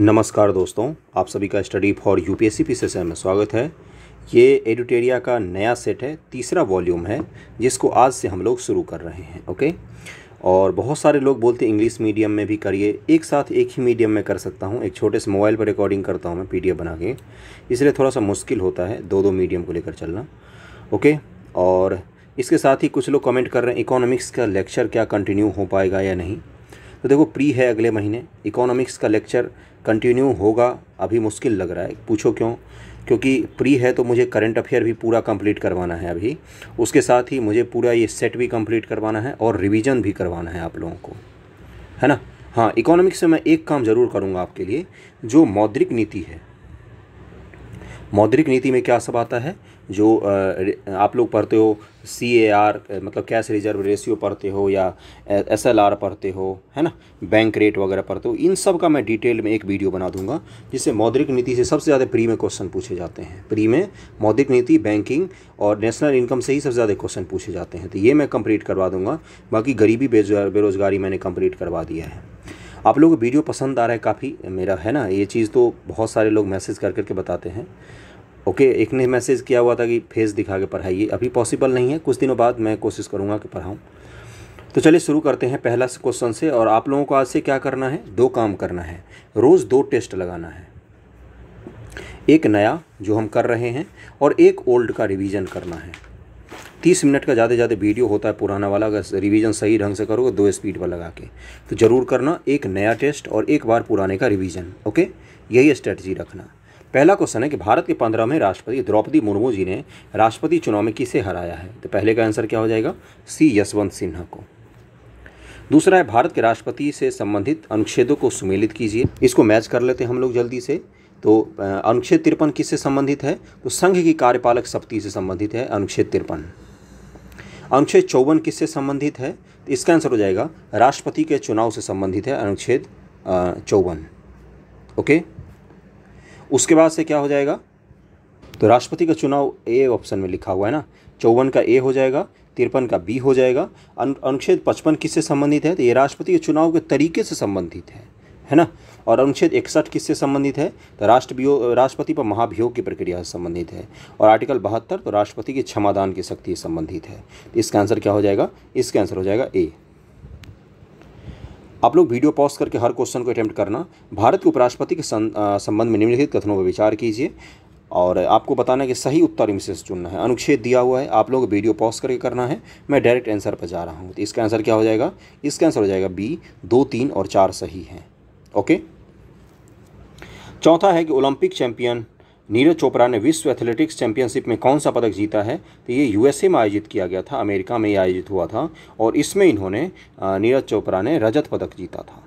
नमस्कार दोस्तों आप सभी का study for UPSC P session में स्वागत है ये एडिटेरिया का नया सेट है तीसरा वॉल्यूम है जिसको आज से हम लोग शुरू कर रहे हैं ओके और बहुत सारे लोग बोलते हैं इंग्लिश मीडियम में भी करिए एक साथ एक ही मीडियम में कर सकता हूँ एक छोटे से मोबाइल पर रिकॉर्डिंग करता हूँ मैं पी बना के इसलिए थोड़ा सा मुश्किल होता है दो दो मीडियम को लेकर चलना ओके और इसके साथ ही कुछ लोग कमेंट कर रहे हैं इकोनॉमिक्स का लेक्चर क्या कंटिन्यू हो पाएगा या नहीं तो देखो प्री है अगले महीने इकोनॉमिक्स का लेक्चर कंटिन्यू होगा अभी मुश्किल लग रहा है पूछो क्यों क्योंकि प्री है तो मुझे करंट अफेयर भी पूरा कंप्लीट करवाना है अभी उसके साथ ही मुझे पूरा ये सेट भी कंप्लीट करवाना है और रिवीजन भी करवाना है आप लोगों को है ना हाँ इकोनॉमिक्स से मैं एक काम ज़रूर करूँगा आपके लिए जो मौद्रिक नीति है मौद्रिक नीति में क्या सब आता है जो आप लोग पढ़ते हो सी ए आर मतलब कैश रिजर्व रेशियो पढ़ते हो या एस एल आर पढ़ते हो है ना बैंक रेट वगैरह पढ़ते हो इन सब का मैं डिटेल में एक वीडियो बना दूंगा जिससे मौद्रिक नीति से सबसे ज़्यादा प्री में क्वेश्चन पूछे जाते हैं प्री में मौद्रिक नीति बैंकिंग और नेशनल इनकम से ही सबसे ज़्यादा क्वेश्चन पूछे जाते हैं तो ये मैं कंप्लीट करवा दूँगा बाकी गरीबी बेरोजगारी मैंने कंप्लीट करवा दिया है आप लोगों को वीडियो पसंद आ रहा है काफ़ी मेरा है ना ये चीज़ तो बहुत सारे लोग मैसेज कर करके बताते हैं ओके एक ने मैसेज किया हुआ था कि फेस दिखा के पढ़ाइए अभी पॉसिबल नहीं है कुछ दिनों बाद मैं कोशिश करूँगा कि पढ़ाऊँ तो चलिए शुरू करते हैं पहला क्वेश्चन से और आप लोगों को आज से क्या करना है दो काम करना है रोज़ दो टेस्ट लगाना है एक नया जो हम कर रहे हैं और एक ओल्ड का रिवीजन करना है तीस मिनट का ज़्यादा ज़्यादा वीडियो होता है पुराना वाला अगर रिवीजन सही ढंग से करोगे दो स्पीड पर लगा के तो ज़रूर करना एक नया टेस्ट और एक बार पुराने का रिवीजन ओके यही स्ट्रेटजी रखना पहला क्वेश्चन है कि भारत के पंद्रहवें राष्ट्रपति द्रौपदी मुर्मू जी ने राष्ट्रपति चुनाव में किसे हराया है तो पहले का आंसर क्या हो जाएगा सी यशवंत सिन्हा को दूसरा है भारत के राष्ट्रपति से संबंधित अनुच्छेदों को सुमेलित कीजिए इसको मैच कर लेते हैं हम लोग जल्दी से तो अनुच्छेद तिरपन किससे संबंधित है तो संघ की कार्यपालक शक्ति से संबंधित है अनुच्छेद तिरपन अनुच्छेद चौवन किससे संबंधित है तो इसका आंसर हो जाएगा राष्ट्रपति के चुनाव से संबंधित है अनुच्छेद चौवन ओके उसके बाद से क्या हो जाएगा तो राष्ट्रपति का चुनाव ए ऑप्शन में लिखा हुआ है ना चौवन का ए हो जाएगा तिरपन का बी हो जाएगा अनुच्छेद पचपन किससे संबंधित है तो ये राष्ट्रपति के चुनाव के तरीके से संबंधित है है ना और अनुच्छेद इकसठ किससे संबंधित है तो राष्ट्रभियोग राष्ट्रपति पर महाभियोग की प्रक्रिया से संबंधित है और आर्टिकल बहत्तर तो राष्ट्रपति के क्षमादान की शक्ति संबंधित है तो इसका आंसर क्या हो जाएगा इसका आंसर हो जाएगा ए आप लोग वीडियो पॉज करके हर क्वेश्चन को अटैम्प्ट करना भारत के उपराष्ट्रपति के संबंध में निम्नलिखित कथनों पर विचार कीजिए और आपको बताना है कि सही उत्तर इनमें से चुनना है अनुच्छेद दिया हुआ है आप लोग वीडियो पॉज करके करना है मैं डायरेक्ट आंसर पर जा रहा हूँ तो इसका आंसर क्या हो जाएगा इसका आंसर हो जाएगा बी दो तीन और चार सही हैं ओके चौथा है कि ओलंपिक चैंपियन नीरज चोपड़ा ने विश्व एथलेटिक्स चैंपियनशिप में कौन सा पदक जीता है तो ये यूएसए में आयोजित किया गया था अमेरिका में ये आयोजित हुआ था और इसमें इन्होंने नीरज चोपड़ा ने रजत पदक जीता था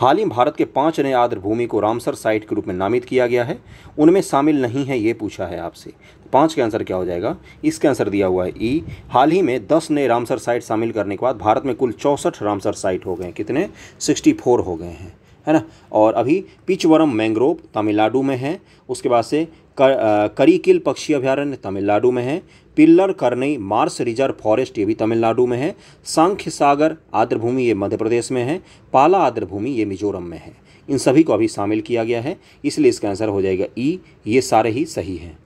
हाल ही में भारत के पांच नए आर्द्र भूमि को रामसर साइट के रूप में नामित किया गया है उनमें शामिल नहीं है ये पूछा है आपसे पाँच का आंसर क्या हो जाएगा इसका आंसर दिया हुआ है ई e। हाल ही में दस नए रामसर साइट शामिल करने के बाद भारत में कुल चौंसठ रामसर साइट हो गए कितने सिक्सटी फोर हो गए हैं है ना और अभी पिचवरम मैंग्रोव तमिलनाडु में है उसके बाद से कर, करीकिल पक्षी अभ्यारण्य तमिलनाडु में है Pallikaranai marsh reserve forest ये भी तमिलनाडु में है सांख्य सागर आर्द्रभूमि ये मध्य प्रदेश में है पाला आर्द्रभूमि ये मिजोरम में है इन सभी को अभी शामिल किया गया है इसलिए इसका आंसर हो जाएगा ई ये सारे ही सही हैं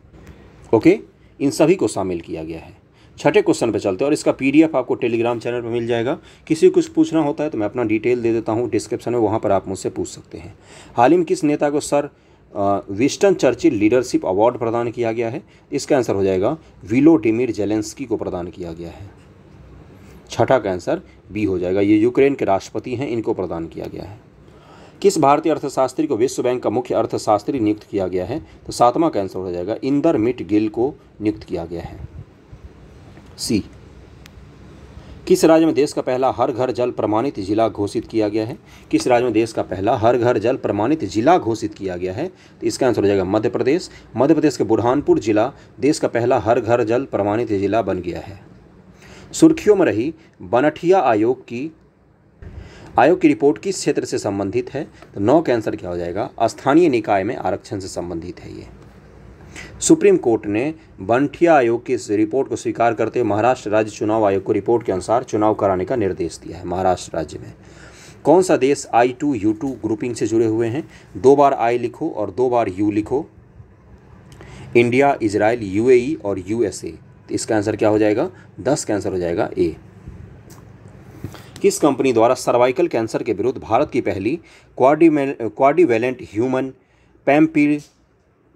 ओके इन सभी को शामिल किया गया है छठे क्वेश्चन पे चलते हैं और इसका पीडीएफ आपको टेलीग्राम चैनल पर मिल जाएगा किसी को कुछ पूछना होता है तो मैं अपना डिटेल दे देता हूँ डिस्क्रिप्शन में वहाँ पर आप मुझसे पूछ सकते हैं हाल ही में किस नेता को sir Winston Churchill leadership award प्रदान किया गया है इसका आंसर हो जाएगा विलो डिमिर जेलेंस्की को प्रदान किया गया है छठा का आंसर बी हो जाएगा ये यूक्रेन के राष्ट्रपति हैं इनको प्रदान किया गया है किस भारतीय अर्थशास्त्री को विश्व बैंक का मुख्य अर्थशास्त्री नियुक्त किया गया है तो सातवां का आंसर हो जाएगा इंदर मिट गिल को नियुक्त किया गया है सी किस राज्य में देश का पहला हर घर जल प्रमाणित जिला घोषित किया गया है किस राज्य में देश का पहला हर घर जल प्रमाणित जिला घोषित किया गया है तो इसका आंसर हो जाएगा मध्य प्रदेश मध्य प्रदेश के बुरहानपुर जिला देश का पहला हर घर जल प्रमाणित जिला बन गया है सुर्खियों में रही बनठिया आयोग की आयोग की रिपोर्ट किस क्षेत्र से संबंधित है तो नौ के आंसर क्या हो जाएगा स्थानीय निकाय में आरक्षण से संबंधित है ये सुप्रीम कोर्ट ने बंठिया आयोग की इस रिपोर्ट को स्वीकार करते हुए महाराष्ट्र राज्य चुनाव आयोग को रिपोर्ट के अनुसार चुनाव कराने का निर्देश दिया है महाराष्ट्र राज्य में कौन सा देश I two U two grouping से जुड़े हुए हैं दो बार आई लिखो और दो बार यू लिखो इंडिया इसराइल यूएई e और यूएसए तो इसका आंसर क्या हो जाएगा दस का आंसर हो जाएगा ए किस कंपनी द्वारा सर्वाइकल कैंसर के विरुद्ध भारत की पहली क्वाडिवेलेंट ह्यूमन पैम्पी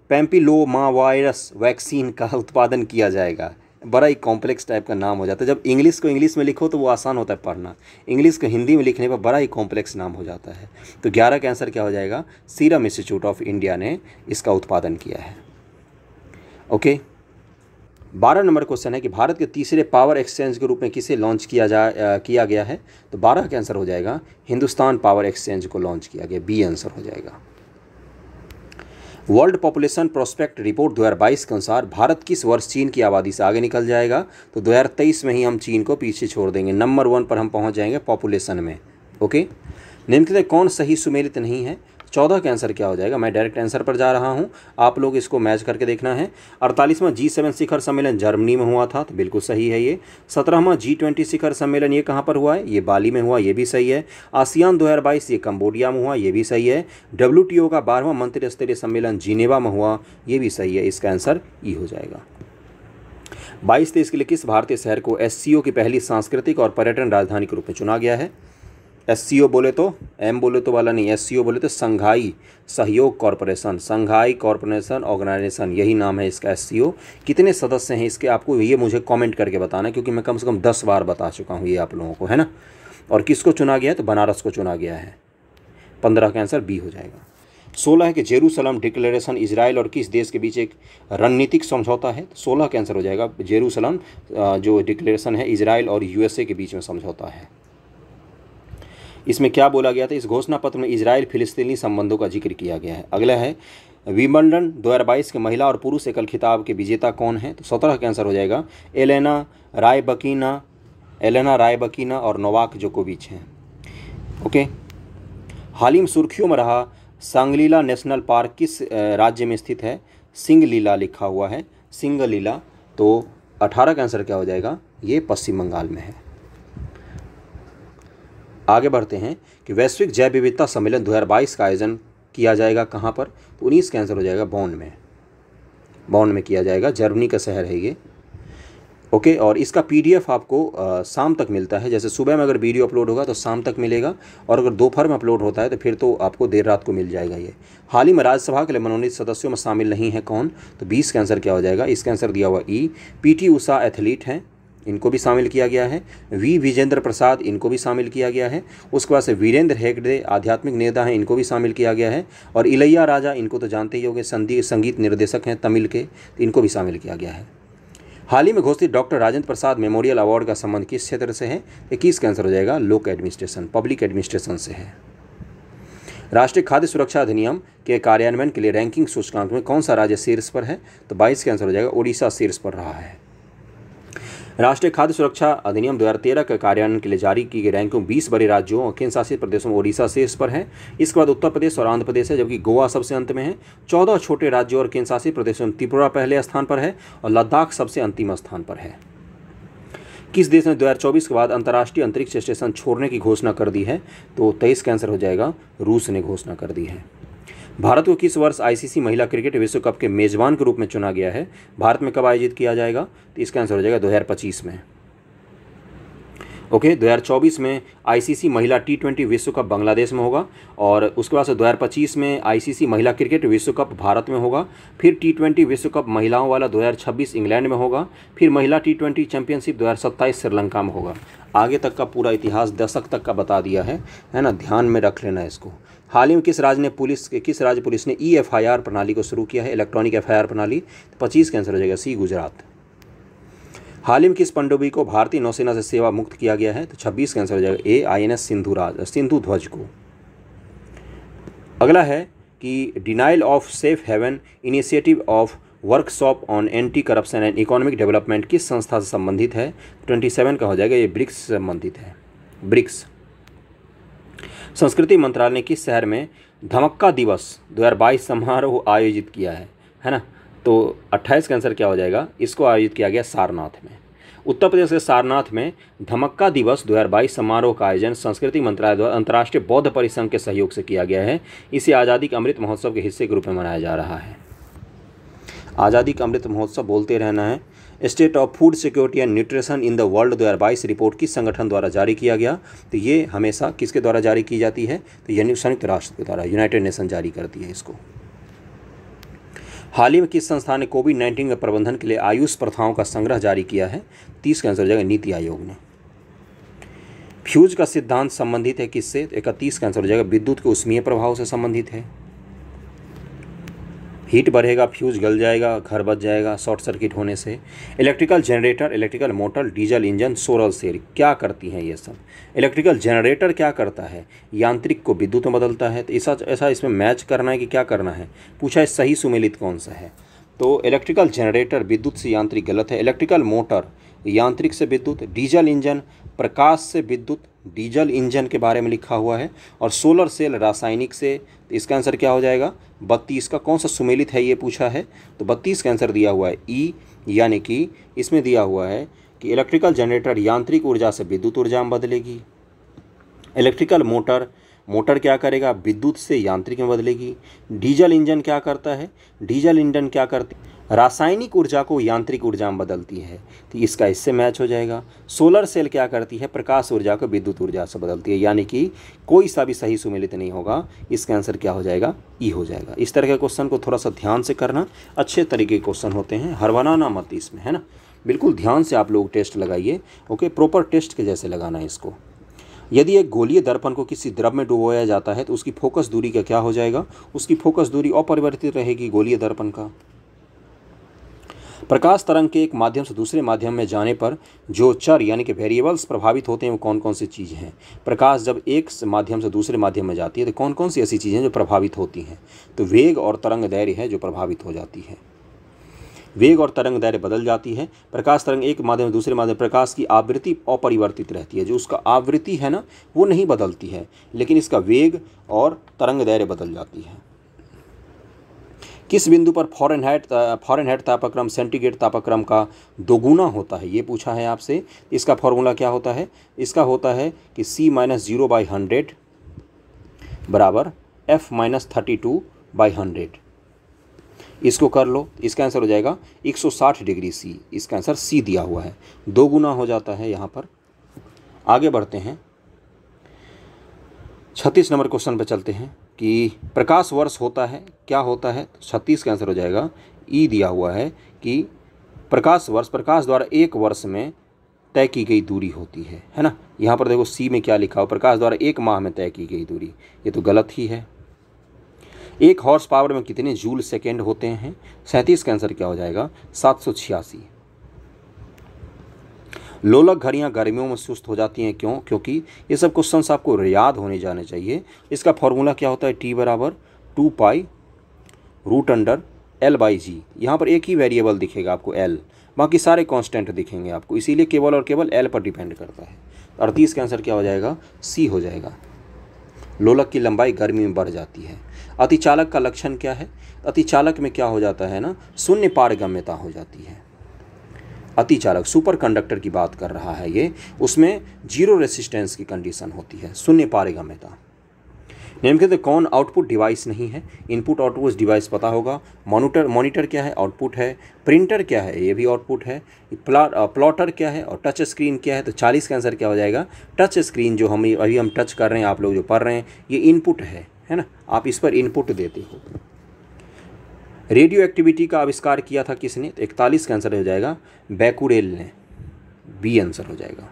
पैम्पिलो वायरस वैक्सीन का उत्पादन किया जाएगा बड़ा ही कॉम्प्लेक्स टाइप का नाम हो जाता है जब इंग्लिश को इंग्लिश में लिखो तो वो आसान होता है पढ़ना इंग्लिश को हिंदी में लिखने पर बड़ा ही कॉम्प्लेक्स नाम हो जाता है तो ग्यारह का आंसर क्या हो जाएगा सीरम इंस्टीट्यूट ऑफ इंडिया ने इसका उत्पादन किया है ओके बारह नंबर क्वेश्चन है कि भारत के तीसरे पावर एक्सचेंज के रूप में किसे लॉन्च किया जा आ, किया गया है तो बारह का आंसर हो जाएगा हिंदुस्तान पावर एक्सचेंज को लॉन्च किया गया बी आंसर हो जाएगा वर्ल्ड पॉपुलेशन प्रोस्पेक्ट रिपोर्ट 2022 के अनुसार भारत किस वर्ष चीन की आबादी से आगे निकल जाएगा तो 2023 में ही हम चीन को पीछे छोड़ देंगे नंबर वन पर हम पहुंच जाएंगे पॉपुलेशन में ओके निम्नलिखित कौन सही सुमेलित नहीं है चौदह के आंसर क्या हो जाएगा मैं डायरेक्ट आंसर पर जा रहा हूँ आप लोग इसको मैच करके देखना है अड़तालीसवां जी सेवन शिखर सम्मेलन जर्मनी में हुआ था तो बिल्कुल सही है ये सत्रहवां जी ट्वेंटी शिखर सम्मेलन ये कहाँ पर हुआ है ये बाली में हुआ ये भी सही है आसियान दो ये कम्बोडिया में हुआ ये भी सही है डब्ल्यू का बारहवां मंत्री स्तरीय सम्मेलन जीनेवा में हुआ ये भी सही है इसका आंसर ई हो जाएगा बाईस तेईस के लिए किस भारतीय शहर को एस की पहली सांस्कृतिक और पर्यटन राजधानी के रूप में चुना गया है एस बोले तो एम बोले तो वाला नहीं एस बोले तो संघाई सहयोग कॉरपोरेशन संघाई कॉरपोरेशन ऑर्गेनाइजेशन यही नाम है इसका एस कितने सदस्य हैं इसके आपको ये मुझे कमेंट करके बताना क्योंकि मैं कम से कम दस बार बता चुका हूँ ये आप लोगों को है ना और किसको चुना गया है तो बनारस को चुना गया है पंद्रह का आंसर बी हो जाएगा सोलह है कि जेरूसलम डिक्लेरेशन इसराइल और किस देश के बीच एक रणनीतिक समझौता है तो सोलह का आंसर हो जाएगा जेरूसलम जो डिक्लेरेशन है इसराइल और यूएसए के बीच में समझौता है इसमें क्या बोला गया था इस घोषणा पत्र में इसराइल फिलिस्तीनी संबंधों का जिक्र किया गया है अगला है विमंडन 2022 के महिला और पुरुष एकल खिताब के विजेता कौन है तो सत्रह का आंसर हो जाएगा एलेना रायबकीना एलेना रायबकीना और नोवाक जोकोविच हैं ओके हालिम सुर्खियों में रहा सांगलीला नेशनल पार्क किस राज्य में स्थित है सिंगलीला लिखा हुआ है सिंगलीला तो अठारह का आंसर क्या हो जाएगा ये पश्चिम बंगाल में है आगे बढ़ते हैं कि वैश्विक जैव विविधता सम्मेलन 2022 का आयोजन किया जाएगा कहाँ पर तो उन्नीस कैंसर हो जाएगा बॉन्ड में बॉन्ड में किया जाएगा जर्मनी का शहर है ये ओके और इसका पीडीएफ आपको आ, शाम तक मिलता है जैसे सुबह में अगर वीडियो अपलोड होगा तो शाम तक मिलेगा और अगर दोपहर में अपलोड होता है तो फिर तो आपको देर रात को मिल जाएगा ये हाल ही में राज्यसभा के लिए मनोनीत सदस्यों में शामिल नहीं है कौन तो बीस कैंसर क्या हो जाएगा इस कैंसर दिया हुआ ई पीटी उषा एथलीट हैं इनको भी शामिल किया गया है वी विजेंद्र प्रसाद इनको भी शामिल किया गया है उसके बाद से वीरेंद्र हेगड़े आध्यात्मिक नेता हैं इनको भी शामिल किया गया है और इलैया राजा इनको तो जानते ही होंगे संदी संगीत निर्देशक हैं तमिल के इनको भी शामिल किया गया है हाल ही में घोषित doctor Rajendra Prasad memorial award का संबंध किस क्षेत्र से है इक्कीस किस आंसर हो जाएगा लोक एडमिनिस्ट्रेशन पब्लिक एडमिनिस्ट्रेशन से है राष्ट्रीय खाद्य सुरक्षा अधिनियम के कार्यान्वयन के लिए रैंकिंग सूचकांक में कौन सा राज्य शीर्ष पर है तो 22 का आंसर हो जाएगा ओडिशा शीर्ष पर रहा है राष्ट्रीय खाद्य सुरक्षा अधिनियम 2013 के कार्यान्वयन के लिए जारी की गई रैंकिंग 20 बड़े राज्यों और केंद्र शासित प्रदेशों में ओडिशा इस पर है इसके बाद उत्तर प्रदेश और आंध्र प्रदेश है जबकि गोवा सबसे अंत में है चौदह छोटे राज्यों और केंद्र शासित प्रदेशों में त्रिपुरा पहले स्थान पर है और लद्दाख सबसे अंतिम स्थान पर है किस देश ने 2024 के बाद अंतर्राष्ट्रीय अंतरिक्ष स्टेशन छोड़ने की घोषणा कर दी है तो तेईस कैंसर हो जाएगा रूस ने घोषणा कर दी है भारत को किस वर्ष आईसीसी महिला क्रिकेट विश्व कप के मेज़बान के रूप में चुना गया है भारत में कब आयोजित किया जाएगा तो इसका आंसर हो जाएगा 2025 में ओके okay, 2024 में आईसीसी महिला टी ट्वेंटी विश्व कप बांग्लादेश में होगा और उसके बाद से दो में आईसीसी महिला क्रिकेट विश्व कप भारत में होगा फिर टी ट्वेंटी विश्व कप महिलाओं वाला 2026 इंग्लैंड में होगा फिर महिला टी ट्वेंटी चैंपियनशिप दो श्रीलंका में होगा आगे तक का पूरा इतिहास दशक तक का बता दिया है है ना ध्यान में रख लेना इसको हाल ही में किस राज्य ने पुलिस किस राज्य पुलिस ने ई e आर प्रणाली को शुरू किया है इलेक्ट्रॉनिक आर प्रणाली तो पच्चीस का आंसर हो जाएगा सी गुजरात हाल ही में किस पंडुबी को भारतीय नौसेना से सेवा मुक्त किया गया है तो छब्बीस का आंसर हो जाएगा ए आई एन एस राज सिंधु ध्वज को अगला है कि denial of safe haven initiative of workshop on anti corruption and economic development किस संस्था से संबंधित है ट्वेंटी सेवन का हो जाएगा ये ब्रिक्स से संबंधित है ब्रिक्स संस्कृति मंत्रालय ने किस शहर में धमक्का दिवस 2022 समारोह आयोजित किया है है ना तो 28 का आंसर क्या हो जाएगा इसको आयोजित किया गया सारनाथ में उत्तर प्रदेश के सारनाथ में धमक्का दिवस 2022 समारोह का आयोजन संस्कृति मंत्रालय द्वारा अंतर्राष्ट्रीय बौद्ध परिसंघ के सहयोग से किया गया है इसे आज़ादी के अमृत महोत्सव के हिस्से के रूप में मनाया जा रहा है आज़ादी का अमृत महोत्सव बोलते रहना है state of food security and nutrition in the world दो रिपोर्ट किस संगठन द्वारा जारी किया गया तो ये हमेशा किसके द्वारा जारी की जाती है तो संयुक्त राष्ट्र के द्वारा यूनाइटेड नेशन जारी करती है इसको हाल ही में किस संस्था ने कोविड नाइन्टीन के प्रबंधन के लिए आयुष प्रथाओं का संग्रह जारी किया है तीस का आंसर हो जाएगा नीति आयोग ने फ्यूज का सिद्धांत संबंधित है किससे तो इकतीस का आंसर हो जाएगा विद्युत के उष्मीय प्रभाव से संबंधित है हीट बढ़ेगा फ्यूज गल जाएगा घर बच जाएगा शॉर्ट सर्किट होने से electrical generator electrical motor diesel engine solar cell क्या करती हैं ये सब इलेक्ट्रिकल जनरेटर क्या करता है यांत्रिक को विद्युत में बदलता है तो ऐसा ऐसा इसमें मैच करना है कि क्या करना है पूछा है सही सुमेलित कौन सा है तो इलेक्ट्रिकल जनरेटर विद्युत से यांत्रिक गलत है इलेक्ट्रिकल मोटर यांत्रिक से विद्युत डीजल इंजन प्रकाश से विद्युत डीजल इंजन के बारे में लिखा हुआ है और सोलर सेल रासायनिक से तो इसका आंसर क्या हो जाएगा बत्तीस का कौन सा सुमेलित है ये पूछा है तो बत्तीस का आंसर दिया हुआ है ई e, यानी कि इसमें दिया हुआ है कि इलेक्ट्रिकल जनरेटर यांत्रिक ऊर्जा से विद्युत ऊर्जा में बदलेगी इलेक्ट्रिकल मोटर मोटर क्या करेगा विद्युत से यांत्रिक में बदलेगी डीजल इंजन क्या करता है डीजल इंजन क्या करती रासायनिक ऊर्जा को यांत्रिक ऊर्जा में बदलती है तो इसका इससे मैच हो जाएगा सोलर सेल क्या करती है प्रकाश ऊर्जा को विद्युत ऊर्जा से बदलती है यानी कि कोई सा भी सही सुमिलित नहीं होगा इसका आंसर क्या हो जाएगा ई हो जाएगा इस तरह के क्वेश्चन को थोड़ा सा ध्यान से करना अच्छे तरीके के क्वेश्चन होते हैं हरवाना मत इसमें है ना बिल्कुल ध्यान से आप लोग टेस्ट लगाइए ओके प्रॉपर टेस्ट के जैसे लगाना है इसको यदि एक गोलीय दर्पण को किसी द्रव में डुबोया जाता है तो उसकी फोकस दूरी का क्या हो जाएगा उसकी फोकस दूरी अपरिवर्तित रहेगी गोलीय दर्पण का प्रकाश तरंग के एक माध्यम से दूसरे माध्यम में जाने पर जो चर यानी कि वेरिएबल्स प्रभावित होते हैं वो कौन कौन सी चीज़ हैं प्रकाश जब एक माध्यम से दूसरे माध्यम में जाती है तो कौन कौन सी ऐसी चीज़ें जो प्रभावित होती हैं तो वेग और तरंग दैर्य है जो प्रभावित हो जाती है वेग और तरंग दैर्य बदल जाती है प्रकाश तरंग एक माध्यम दूसरे माध्यम प्रकाश की आवृत्ति अपरिवर्तित रहती है जो उसका आवृत्ति है ना वो नहीं बदलती है लेकिन इसका वेग और तरंग दैर्य बदल जाती है किस बिंदु पर फॉरन हेड फॉरन हेड तापक्रम सेंटीग्रेड तापक्रम का दोगुना होता है ये पूछा है आपसे इसका फॉर्मूला क्या होता है इसका होता है कि C minus zero by hundred बराबर F minus thirty two by hundred इसको कर लो इसका आंसर हो जाएगा 160 डिग्री सी इसका आंसर सी दिया हुआ है दो गुना हो जाता है यहाँ पर आगे बढ़ते हैं छत्तीस नंबर क्वेश्चन पर चलते हैं कि प्रकाश वर्ष होता है क्या होता है तो छत्तीस का आंसर हो जाएगा ई दिया हुआ है कि प्रकाश वर्ष प्रकाश द्वारा एक वर्ष में तय की गई दूरी होती है है ना यहाँ पर देखो सी में क्या लिखा हो प्रकाश द्वारा एक माह में तय की गई दूरी ये तो गलत ही है एक हॉर्स पावर में कितने जूल सेकेंड होते हैं सैंतीस का आंसर क्या हो जाएगा सात सौ छियासी लोलक घड़ियाँ गर्मियों में सुस्त हो जाती हैं क्यों क्योंकि ये सब क्वेश्चन आपको याद होने जाने चाहिए इसका फॉर्मूला क्या होता है टी बराबर two pi root under L by G यहाँ पर एक ही वेरिएबल दिखेगा आपको एल बाकी सारे कांस्टेंट दिखेंगे आपको इसीलिए केवल और केवल एल पर डिपेंड करता है अड़तीस का आंसर क्या हो जाएगा सी हो जाएगा लोलक की लंबाई गर्मी में बढ़ जाती है अतिचालक का लक्षण क्या है अतिचालक में क्या हो जाता है ना शून्य पारगम्यता हो जाती है अति चालक सुपर कंडक्टर की बात कर रहा है ये उसमें जीरो रेसिस्टेंस की कंडीशन होती है शून्य पारिगम्यता नेम कहते तो कौन आउटपुट डिवाइस नहीं है इनपुट आउटपुट डिवाइस पता होगा मॉनिटर मॉनिटर क्या है आउटपुट है प्रिंटर क्या है ये भी आउटपुट है प्ला प्लॉटर क्या है और टच स्क्रीन क्या है तो चालीस का आंसर क्या हो जाएगा टच स्क्रीन जो हम अभी हम टच कर रहे हैं आप लोग जो पढ़ रहे हैं ये इनपुट है है ना आप इस पर इनपुट देते हो रेडियो एक्टिविटी का आविष्कार किया था किसने तो इकतालीस का आंसर हो जाएगा बैकुरेल ने बी आंसर हो जाएगा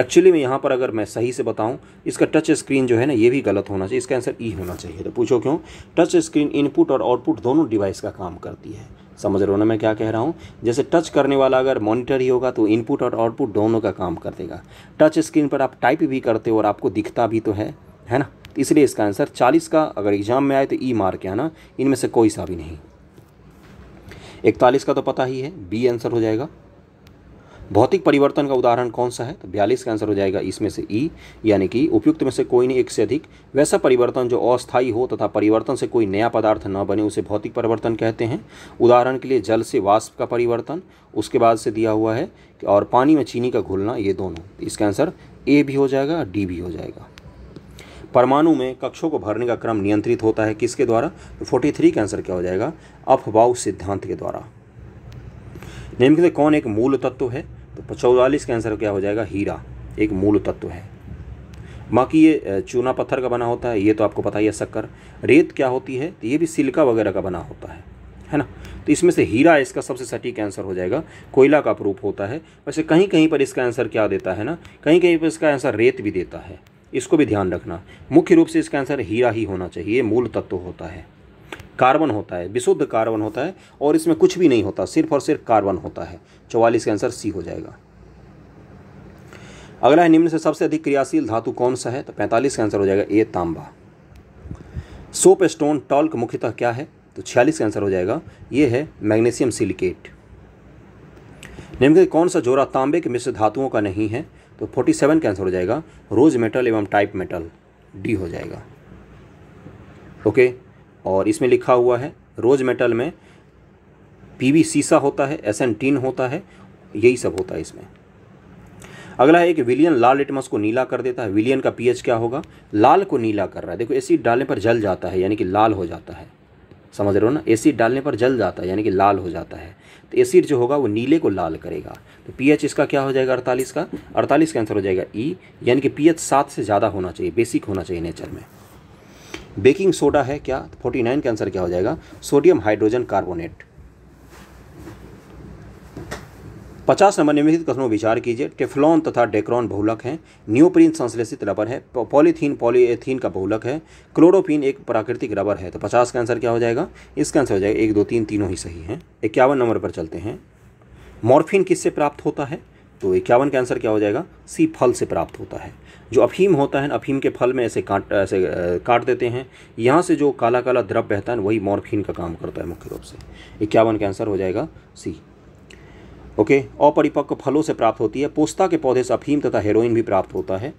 एक्चुअली में यहाँ पर अगर मैं सही से बताऊँ इसका टच स्क्रीन जो है ना ये भी गलत होना चाहिए इसका आंसर ई होना चाहिए तो पूछो क्यों टच स्क्रीन इनपुट और आउटपुट दोनों डिवाइस का काम करती है समझ रहे हो ना मैं क्या कह रहा हूँ जैसे टच करने वाला अगर मॉनिटर ही होगा तो इनपुट और आउटपुट दोनों का काम कर देगा टच स्क्रीन पर आप टाइप भी करते हो और आपको दिखता भी तो है है ना इसलिए इसका आंसर चालीस का अगर एग्जाम में आए तो ई मार के आना इनमें से कोई सा भी नहीं इकतालीस का तो पता ही है बी आंसर हो जाएगा भौतिक परिवर्तन का उदाहरण कौन सा है तो बयालीस का आंसर हो जाएगा इसमें से ई e, यानी कि उपयुक्त में से कोई नहीं एक से अधिक वैसा परिवर्तन जो अस्थायी हो तथा परिवर्तन से कोई नया पदार्थ न बने उसे भौतिक परिवर्तन कहते हैं उदाहरण के लिए जल से वाष्प का परिवर्तन उसके बाद से दिया हुआ है और पानी में चीनी का घुलना ये दोनों इसका आंसर ए भी हो जाएगा डी भी हो जाएगा परमाणु में कक्षों को भरने का क्रम नियंत्रित होता है किसके द्वारा तो फोर्टी थ्री का आंसर क्या हो जाएगा अफवाह सिद्धांत के द्वारा निम्नलिखित तो कौन एक मूल तत्व है तो चौवालीस का आंसर क्या हो जाएगा हीरा एक मूल तत्व है बाकी ये चूना पत्थर का बना होता है ये तो आपको पता ही है शक्कर रेत क्या होती है तो ये भी सिल्का वगैरह का बना होता है है ना तो इसमें से हीरा इसका सबसे सटीक आंसर हो जाएगा कोयला का प्रूफ होता है वैसे कहीं कहीं पर इसका आंसर क्या देता है ना कहीं कहीं पर इसका आंसर रेत भी देता है इसको भी ध्यान रखना मुख्य रूप से इसका आंसर हीरा ही होना चाहिए मूल तत्व होता है कार्बन होता है विशुद्ध कार्बन होता है और इसमें कुछ भी नहीं होता सिर्फ और सिर्फ कार्बन होता है चौवालीस का आंसर सी हो जाएगा अगला है निम्न से सबसे अधिक क्रियाशील धातु कौन सा है तो पैंतालीस का आंसर हो जाएगा ए तांबा सोप स्टोन टॉल्क मुख्यतः क्या है तो छियालीस का आंसर हो जाएगा ये है मैग्नीशियम सिलिकेट निम्न कौन सा जोड़ा तांबे के मिश्र धातुओं का नहीं है तो फोर्टी सेवन कैंसर हो जाएगा रोज मेटल एवं टाइप मेटल डी हो जाएगा ओके और इसमें लिखा हुआ है रोज मेटल में पीवी सीसा होता है एस एन टीन होता है यही सब होता है इसमें अगला है कि विलियन लाल लिटमस को नीला कर देता है विलियन का पीएच क्या होगा लाल को नीला कर रहा है देखो एसिड डालने पर जल जाता है यानी कि लाल हो जाता है समझ रहे हो ना एसिड डालने पर जल जाता है यानी कि लाल हो जाता है तो एसिड जो होगा वो नीले को लाल करेगा तो पीएच इसका क्या हो जाएगा अड़तालीस का अड़तालीस का आंसर हो जाएगा ई e, यानी कि पीएच सात से ज़्यादा होना चाहिए बेसिक होना चाहिए नेचर में बेकिंग सोडा है क्या फोर्टी तो नाइन का आंसर क्या हो जाएगा सोडियम हाइड्रोजन कार्बोनेट पचास नंबर निम्नलिखित कथनों विचार कीजिए टेफ्लॉन तथा डेक्रॉन बहुलक हैं न्यूप्रीन संश्लेषित रबर है पॉलीथीन पॉलीएथीन का बहुलक है क्लोरोपिन एक प्राकृतिक रबर है तो पचास का आंसर क्या हो जाएगा इसका आंसर हो जाएगा एक दो तीन तीनों ही सही हैं इक्यावन नंबर पर चलते हैं मॉर्फिन किससे प्राप्त होता है तो इक्यावन का आंसर क्या हो जाएगा सी फल से प्राप्त होता है जो अफीम होता है अफीम के फल में ऐसे काट ऐसे काट देते हैं यहाँ से जो काला काला द्रव बहता है वही मॉर्फिन का काम करता है मुख्य रूप से इक्यावन का आंसर हो जाएगा सी ओके अपरिपक्व फलों से प्राप्त होती है पोस्ता के पौधे से अफीम तथा हेरोइन भी प्राप्त होता है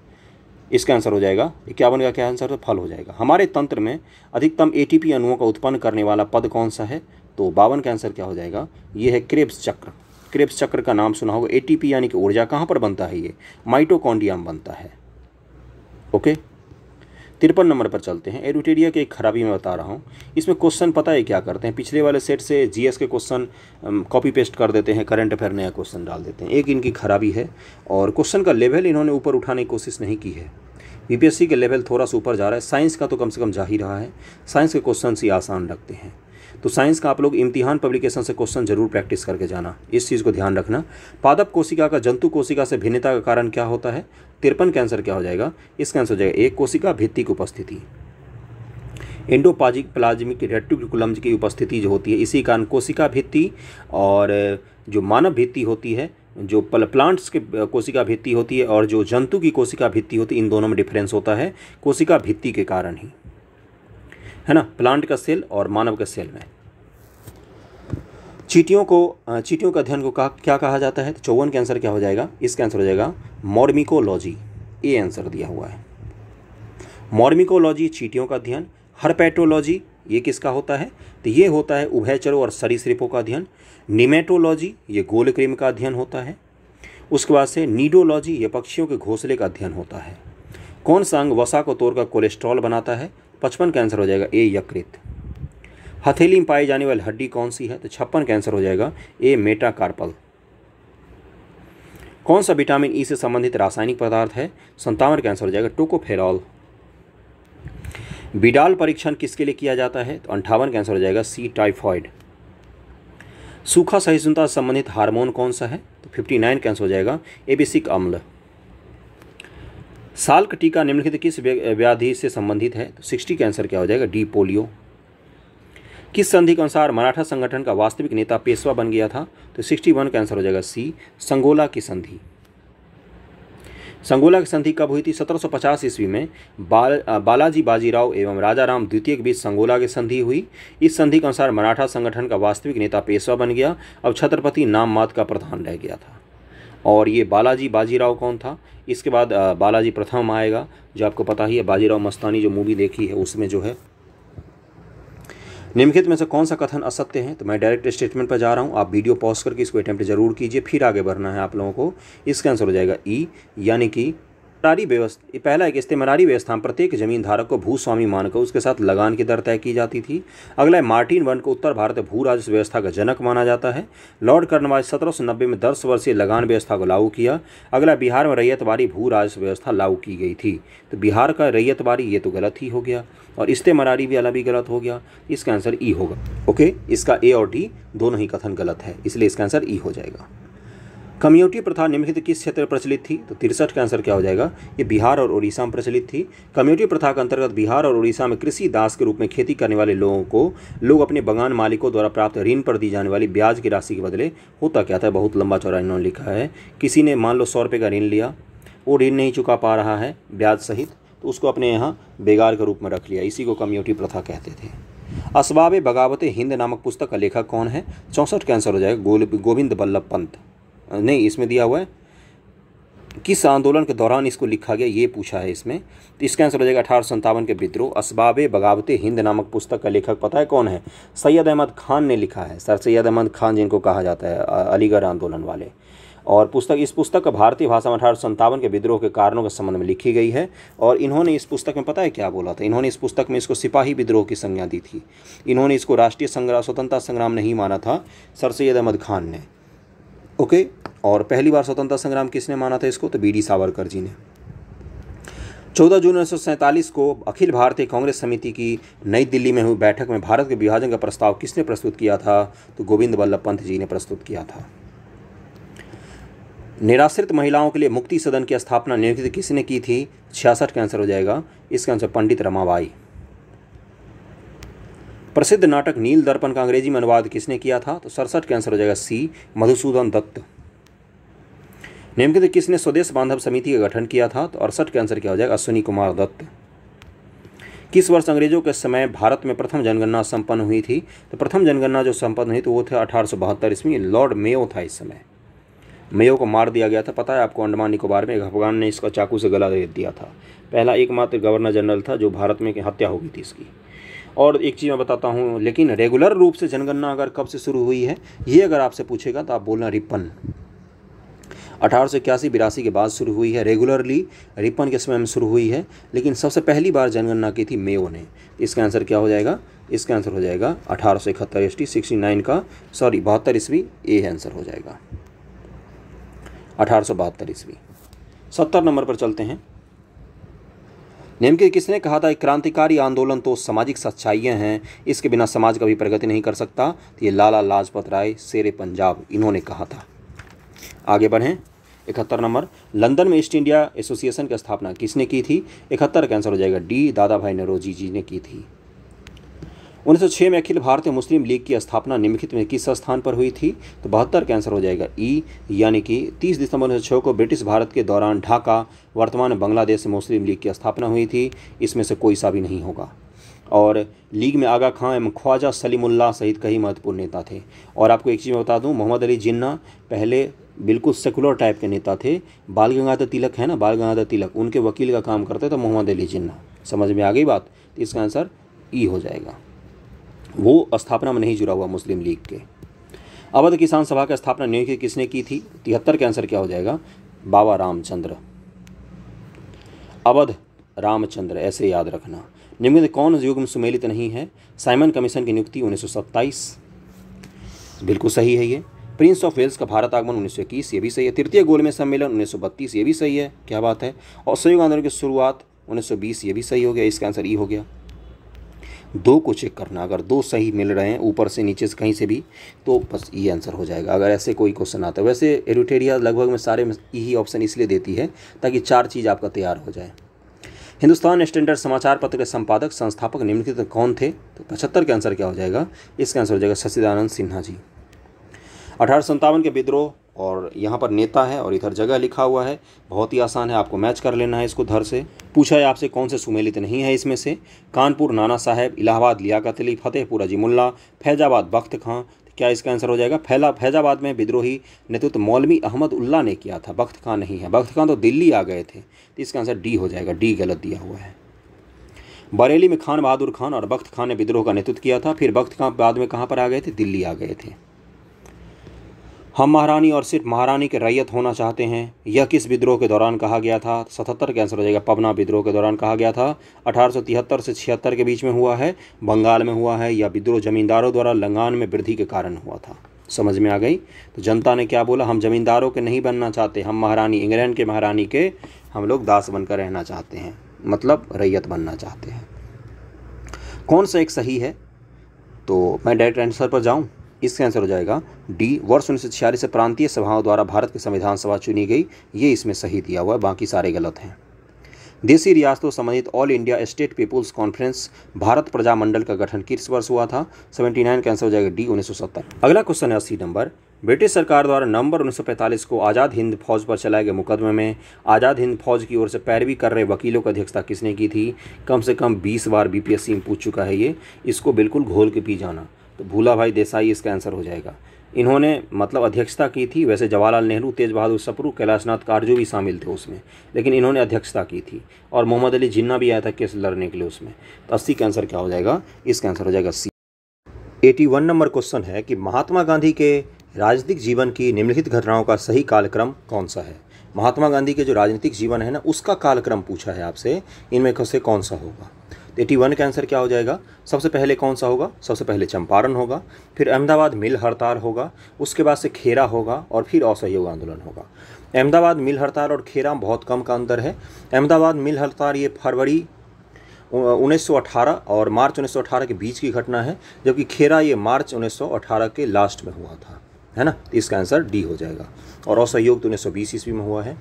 इसका आंसर हो जाएगा इक्यावन का क्या आंसर तो फल हो जाएगा हमारे तंत्र में अधिकतम ए अणुओं का उत्पन्न करने वाला पद कौन सा है तो बावन का आंसर क्या हो जाएगा ये है क्रेब्स चक्र क्रेब्स चक्र का नाम सुना होगा एटीपी यानी कि ऊर्जा कहाँ पर बनता है ये माइटोकॉन्डियम बनता है ओके तिरपन नंबर पर चलते हैं एडविटेरिया की एक खराबी मैं बता रहा हूँ इसमें क्वेश्चन पता है क्या करते हैं पिछले वाले सेट से जीएस के क्वेश्चन कॉपी पेस्ट कर देते हैं करंट अफेयर नया क्वेश्चन डाल देते हैं एक इनकी खराबी है और क्वेश्चन का लेवल इन्होंने ऊपर उठाने की कोशिश नहीं की है बी के लेवल थोड़ा सा ऊपर जा रहा है साइंस का तो कम से कम जा ही रहा है साइंस के क्वेश्चन ही आसान रखते हैं तो साइंस का आप लोग इम्तिहान पब्लिकेशन से क्वेश्चन जरूर प्रैक्टिस करके जाना इस चीज़ को ध्यान रखना पादप कोशिका का जंतु कोशिका से भिन्नता का कारण क्या होता है तिरपन कैंसर क्या हो जाएगा इसका आंसर हो जाएगा एक कोशिका की उपस्थिति एंडोपाजिक प्लाज्मिक रेटिकुलम्ज की उपस्थिति जो होती है इसी कारण कोशिका भित्ति और जो मानव भित्ति होती है जो पल प्लांट्स के कोशिका भित्ति होती है और जो जंतु की कोशिका भित्ति होती है इन दोनों में डिफरेंस होता है कोशिका भित्ति के कारण ही है ना प्लांट का सेल और मानव का सेल में चीटियों को चीटियों का अध्ययन को कहा क्या कहा जाता है तो चौवन के आंसर क्या हो जाएगा इसका आंसर हो जाएगा मॉर्मिकोलॉजी ये आंसर दिया हुआ है मॉर्मिकोलॉजी चीटियों का अध्ययन हरपैटोलॉजी ये किसका होता है तो ये होता है उभयचरों और सरीसृपों का अध्ययन निमेटोलॉजी ये गोल क्रीम का अध्ययन होता है उसके बाद से नीडोलॉजी ये पक्षियों के घोंसले का अध्ययन होता है कौन सा अंग वसा को तोड़कर कोलेस्ट्रॉल बनाता है पचपन कैंसर आंसर हो जाएगा ए यकृत हथेली में पाई जाने वाली हड्डी कौन सी है तो छप्पन कैंसर आंसर हो जाएगा ए मेटाकार्पल कौन सा विटामिन ई e से संबंधित रासायनिक पदार्थ है संतावन कैंसर आंसर हो जाएगा टोकोफेरॉल बिडाल परीक्षण किसके लिए किया जाता है तो अंठावन कैंसर आंसर हो जाएगा सी टाइफॉइड सूखा सहिष्णुता संबंधित हार्मोन कौन सा है तो फिफ्टी नाइन का आंसर हो जाएगा एबिसिक अम्ल साल का टीका निम्नलिखित किस व्याधि से संबंधित है तो सिक्सटी का आंसर क्या हो जाएगा डी पोलियो किस संधि के अनुसार मराठा संगठन का वास्तविक नेता पेशवा बन गया था तो सिक्सटी वन का आंसर हो जाएगा सी संगोला की संधि संगोला की संधि कब हुई थी 1750 ईस्वी में बाल बालाजी बाजीराव एवं राजा राम द्वितीय के बीच संगोला की संधि हुई इस संधि के अनुसार मराठा संगठन का वास्तविक नेता पेशवा बन गया अब छत्रपति नाम का प्रधान रह गया था और ये बालाजी बाजीराव कौन था इसके बाद बालाजी प्रथम आएगा जो आपको पता ही है बाजीराव मस्तानी जो मूवी देखी है उसमें जो है निम्नलिखित में से कौन सा कथन असत्य है तो मैं डायरेक्ट स्टेटमेंट पर जा रहा हूँ आप वीडियो पॉज करके इसको अटैम्प्ट जरूर कीजिए फिर आगे बढ़ना है आप लोगों को इसका आंसर हो जाएगा ई e, यानी कि इस्तेमरारी व्यवस्था पहला है कि इस्तेमरारी व्यवस्था में प्रत्येक जमीन धारक को भूस्वामी मानकर उसके साथ लगान की दर तय की जाती थी अगला है मार्टिन वन को उत्तर भारत भू राजस्व व्यवस्था का जनक माना जाता है लॉर्ड कर्नवाल सत्रह सौ नब्बे में दस वर्षीय लगान व्यवस्था को लागू किया अगला बिहार में रैयतवारी भू राजस्व व्यवस्था लागू की गई थी तो बिहार का रैयतवारी ये तो गलत ही हो गया और इस्तेमरारी भी अला भी गलत हो गया इसका आंसर ई होगा ओके इसका ए और डी दोनों ही कथन गलत है इसलिए इसका आंसर ई हो जाएगा कम्युनिटी प्रथा निम्नलिखित किस क्षेत्र में प्रचलित थी तो तिरसठ का आंसर क्या हो जाएगा ये बिहार और उड़ीसा में प्रचलित थी कम्युनिटी प्रथा के अंतर्गत बिहार और उड़ीसा में कृषि दास के रूप में खेती करने वाले लोगों को लोग अपने बगान मालिकों द्वारा प्राप्त ऋण पर दी जाने वाली ब्याज की राशि के बदले होता क्या था बहुत लंबा चौड़ा इन्होंने लिखा है किसी ने मान लो सौ रुपये का ऋण लिया वो ऋण नहीं चुका पा रहा है ब्याज सहित तो उसको अपने यहाँ बेगार के रूप में रख लिया इसी को कम्युनिटी प्रथा कहते थे असबाब बगावत हिंद नामक पुस्तक का लेखक कौन है चौंसठ का आंसर हो जाएगा गोविंद बल्लभ पंत नहीं इसमें दिया हुआ है किस आंदोलन के दौरान इसको लिखा गया ये पूछा है इसमें तो इसका आंसर हो जाएगा अठारह संतावन के विद्रोह असबाब बगावते हिंद नामक पुस्तक का लेखक पता है कौन है सैयद अहमद खान ने लिखा है सर सैयद अहमद खान जिनको कहा जाता है अलीगढ़ आंदोलन वाले और पुस्तक इस पुस्तक का भारतीय भाषा में अठारह संतावन के विद्रोह के कारणों के संबंध में लिखी गई है और इन्होंने इस पुस्तक में पता है क्या बोला था इन्होंने इस पुस्तक में इसको सिपाही विद्रोह की संज्ञा दी थी इन्होंने इसको राष्ट्रीय संग्राम स्वतंत्रता संग्राम नहीं माना था सर सैयद अहमद खान ने ओके और पहली बार स्वतंत्रता संग्राम किसने माना था इसको तो बी डी सावरकर जी ने चौदह जून उन्नीस को अखिल भारतीय कांग्रेस समिति की नई दिल्ली में हुई बैठक में भारत के विभाजन का प्रस्ताव किसने प्रस्तुत किया था तो गोविंद वल्लभ पंत जी ने प्रस्तुत किया था निराश्रित महिलाओं के लिए मुक्ति सदन की स्थापना नियुक्ति किसने की थी छियासठ का आंसर हो जाएगा इसका आंसर पंडित रमाबाई प्रसिद्ध नाटक नील दर्पण का अंग्रेजी में अनुवाद किसने किया था तो सड़सठ के आंसर हो जाएगा सी मधुसूदन दत्त निम्नलिखित किसने स्वदेश बांधव समिति का गठन किया था तो अड़सठ के आंसर क्या हो जाएगा अश्विनी कुमार दत्त किस वर्ष अंग्रेजों के समय भारत में प्रथम जनगणना संपन्न हुई थी तो प्रथम जनगणना जो संपन्न हुई थी वो थे अठारह सौ बहत्तर ईस्वी लॉर्ड मेयो था इस समय मेयो को मार दिया गया था पता है आपको अंडमान निकोबार में एक अफगान ने इसका चाकू से गला दे दिया था पहला एकमात्र गवर्नर जनरल था जो भारत में हत्या हो गई थी इसकी और एक चीज़ मैं बताता हूँ लेकिन रेगुलर रूप से जनगणना अगर कब से शुरू हुई है ये अगर आपसे पूछेगा तो आप बोलना रिपन अठारह सौ इक्यासी बिरासी के बाद शुरू हुई है रेगुलरली रिपन के समय में शुरू हुई है लेकिन सबसे पहली बार जनगणना की थी मेयो ने इसका आंसर क्या हो जाएगा इसका आंसर हो जाएगा अठारह सौ इकहत्तर ईस्वी सिक्सटी नाइन का सॉरी बहत्तर ईस्वी ए आंसर हो जाएगा अठारह सौ बहत्तर ईस्वी सत्तर नंबर पर चलते हैं नेमके किसने कहा था क्रांतिकारी आंदोलन तो सामाजिक सच्चाइयाँ हैं इसके बिना समाज कभी प्रगति नहीं कर सकता तो ये लाला लाजपत राय शेर पंजाब इन्होंने कहा था आगे बढ़ें इकहत्तर नंबर लंदन में ईस्ट इंडिया एसोसिएशन की स्थापना किसने की थी इकहत्तर का आंसर हो जाएगा डी दादा भाई नरोजी जी ने की थी 1906 में अखिल भारतीय मुस्लिम लीग की स्थापना निम्नलिखित में किस स्थान पर हुई थी तो बहत्तर का आंसर हो जाएगा ई यानी कि 30 दिसंबर उन्नीस को ब्रिटिश भारत के दौरान ढाका वर्तमान बांग्लादेश मुस्लिम लीग की स्थापना हुई थी इसमें से कोई सा भी नहीं होगा और लीग में आगा खां एवं ख्वाजा सलीमुल्ला सहित कई महत्वपूर्ण नेता थे और आपको एक चीज़ मैं बता दूँ मोहम्मद अली जिन्ना पहले बिल्कुल सेकुलर टाइप के नेता थे बाल गंगाधर तिलक है ना बाल गंगाधर तिलक उनके वकील का काम करते थे मोहम्मद अली जिन्ना समझ में आ गई बात तो इसका आंसर ई हो जाएगा वो स्थापना में नहीं जुड़ा हुआ मुस्लिम लीग के अवध किसान सभा का स्थापना नियुक्ति किसने की थी तिहत्तर के आंसर क्या हो जाएगा बाबा रामचंद्र अवध रामचंद्र ऐसे याद रखना निम्नलिखित कौन युग में सुमेलित नहीं है साइमन कमीशन की नियुक्ति उन्नीस बिल्कुल सही है ये प्रिंस ऑफ वेल्स का भारत आगमन उन्नीस ये भी सही है तृतीय गोल में सम्मेलन उन्नीस ये भी सही है क्या बात है और संयुक्त आंदोलन की शुरुआत 1920 ये भी सही हो गया इसका आंसर ई हो गया दो को चेक करना अगर दो सही मिल रहे हैं ऊपर से नीचे से कहीं से भी तो बस ये आंसर हो जाएगा अगर ऐसे कोई क्वेश्चन आता है वैसे एडिटेरिया लगभग में सारे में यही ऑप्शन इसलिए देती है ताकि चार चीज़ आपका तैयार हो जाए हिंदुस्तान स्टैंडर्ड समाचार पत्र के संपादक संस्थापक निम्नलिखित कौन थे तो पचहत्तर के आंसर क्या हो जाएगा इसका आंसर हो जाएगा शशिदानंद सिन्हा जी अठारह के विद्रोह और यहाँ पर नेता है और इधर जगह लिखा हुआ है बहुत ही आसान है आपको मैच कर लेना है इसको धर से पूछा है आपसे कौन से सुमेलित नहीं है इसमें से कानपुर नाना साहेब इलाहाबाद लियाकत अली फतेहपुर अजीमुल्ला फैजाबाद बख्त खां क्या इसका आंसर हो जाएगा फैला फैजाबाद में विद्रोही नेतृत्व तो मौलवी अहमद उल्ला ने किया था बख्त खां नहीं है बख्त खां तो दिल्ली आ गए थे तो इसका आंसर डी हो जाएगा डी गलत दिया हुआ है बरेली में खान बहादुर खान और बख्त खान ने विद्रोह का नेतृत्व किया था फिर बख्त खां बाद में कहाँ पर आ गए थे दिल्ली आ गए थे हम महारानी और सिर्फ महारानी के रैयत होना चाहते हैं यह किस विद्रोह के दौरान कहा गया था सतहत्तर के आंसर हो जाएगा पवना विद्रोह के दौरान कहा गया था अठारह से छिहत्तर के बीच में हुआ है बंगाल में हुआ है या विद्रोह जमींदारों द्वारा लंगान में वृद्धि के कारण हुआ था समझ में आ गई तो जनता ने क्या बोला हम जमींदारों के नहीं बनना चाहते हम महारानी इंग्लैंड के महारानी के हम लोग दास बनकर रहना चाहते हैं मतलब रैयत बनना चाहते हैं कौन सा एक सही है तो मैं डायरेक्ट आंसर पर जाऊँ इसका आंसर हो जाएगा डी वर्ष उन्नीस सौ छियालीस से प्रांतीय सभाओं द्वारा भारत की संविधान सभा चुनी गई ये इसमें सही दिया हुआ है बाकी सारे गलत हैं देसी रियासतों संबंधित all India state peoples conference Bharat Praja Mandal का गठन किस वर्ष हुआ था 79 का आंसर हो जाएगा डी 1970 अगला क्वेश्चन है अस्सी नंबर ब्रिटिश सरकार द्वारा नवंबर 1945 को आज़ाद हिंद फौज पर चलाए गए मुकदमे में आज़ाद हिंद फौज की ओर से पैरवी कर रहे वकीलों की अध्यक्षता किसने की थी कम से कम 20 बार बीपीएससी में पूछ चुका है ये इसको बिल्कुल घोल के पी जाना तो भूला भाई देसाई इसका आंसर हो जाएगा इन्होंने मतलब अध्यक्षता की थी वैसे जवाहरलाल नेहरू तेज बहादुर सप्रू कैलाशनाथ कारजू भी शामिल थे उसमें लेकिन इन्होंने अध्यक्षता की थी और मोहम्मद अली जिन्ना भी आया था केस लड़ने के लिए उसमें तो अस्सी का आंसर क्या हो जाएगा इसका आंसर हो जाएगा C eighty one number question है कि महात्मा गांधी के राजनीतिक जीवन की निम्नलिखित घटनाओं का सही कालक्रम कौन सा है महात्मा गांधी के जो राजनीतिक जीवन है ना उसका कालक्रम पूछा है आपसे इनमें से कौन सा होगा एटी वन का आंसर क्या हो जाएगा सबसे पहले कौन सा होगा सबसे पहले चंपारण होगा फिर अहमदाबाद मिल हड़ताल होगा उसके बाद से खेरा होगा और फिर असहयोग आंदोलन होगा अहमदाबाद मिल हड़ताल और खेरा बहुत कम का अंतर है अहमदाबाद मिल हड़ताल ये फरवरी 1918 और मार्च 1918 के बीच की घटना है जबकि खेरा ये मार्च 1918 के लास्ट में हुआ था है ना इसका आंसर डी हो जाएगा और असहयोग तो उन्नीस सौ ईस्वी में हुआ है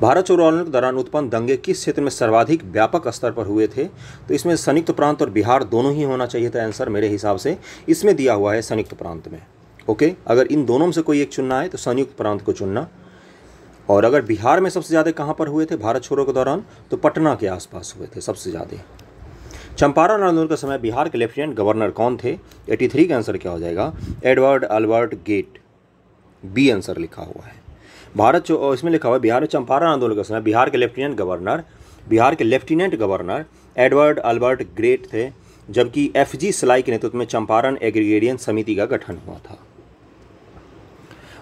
भारत छोड़ो आंदोलन के दौरान उत्पन्न दंगे किस क्षेत्र में सर्वाधिक व्यापक स्तर पर हुए थे तो इसमें संयुक्त प्रांत और बिहार दोनों ही होना चाहिए था आंसर मेरे हिसाब से इसमें दिया हुआ है संयुक्त प्रांत में ओके अगर इन दोनों में से कोई एक चुनना है तो संयुक्त प्रांत को चुनना और अगर बिहार में सबसे ज़्यादा कहाँ पर हुए थे भारत छोड़ो के दौरान तो पटना के आसपास हुए थे सबसे ज़्यादा चंपारण आंदोलन का समय बिहार के लेफ्टिनेंट गवर्नर कौन थे 83 का आंसर क्या हो जाएगा Edward Albert Gait B answer लिखा हुआ है भारत इसमें लिखा हुआ बिहार में चंपारण आंदोलन का समय बिहार के लेफ्टिनेंट गवर्नर बिहार के lieutenant governor Edward Albert Gait थे जबकि एफ जी सलाई के नेतृत्व में चंपारण एग्रीगेरियन समिति का गठन हुआ था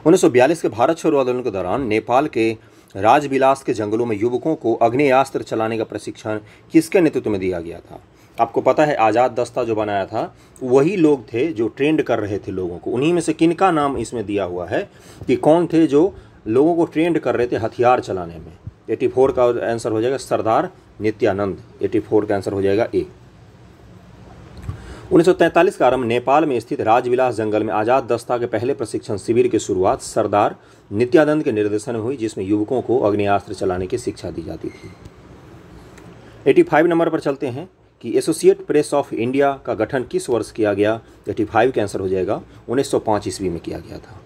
1942 के भारत छोड़ो आंदोलन के दौरान नेपाल के राजविलास के जंगलों में युवकों को अग्नियास्त्र चलाने का प्रशिक्षण किसके नेतृत्व में दिया गया था आपको पता है आज़ाद दस्ता जो बनाया था वही लोग थे जो ट्रेंड कर रहे थे लोगों को उन्हीं में से किन का नाम इसमें दिया हुआ है कि कौन थे जो लोगों को ट्रेंड कर रहे थे हथियार चलाने में 84 का आंसर हो जाएगा सरदार नित्यानंद 84 का आंसर हो जाएगा ए 1943 का आरंभ नेपाल में स्थित राजविलास जंगल में आज़ाद दस्ता के पहले प्रशिक्षण शिविर की शुरुआत सरदार नित्यानंद के निर्देशन में हुई जिसमें युवकों को अग्नियास्त्र चलाने की शिक्षा दी जाती थी 85 नंबर पर चलते हैं कि एसोसिएट प्रेस ऑफ इंडिया का गठन किस वर्ष किया गया 85 का आंसर हो जाएगा 1905 ईस्वी में किया गया था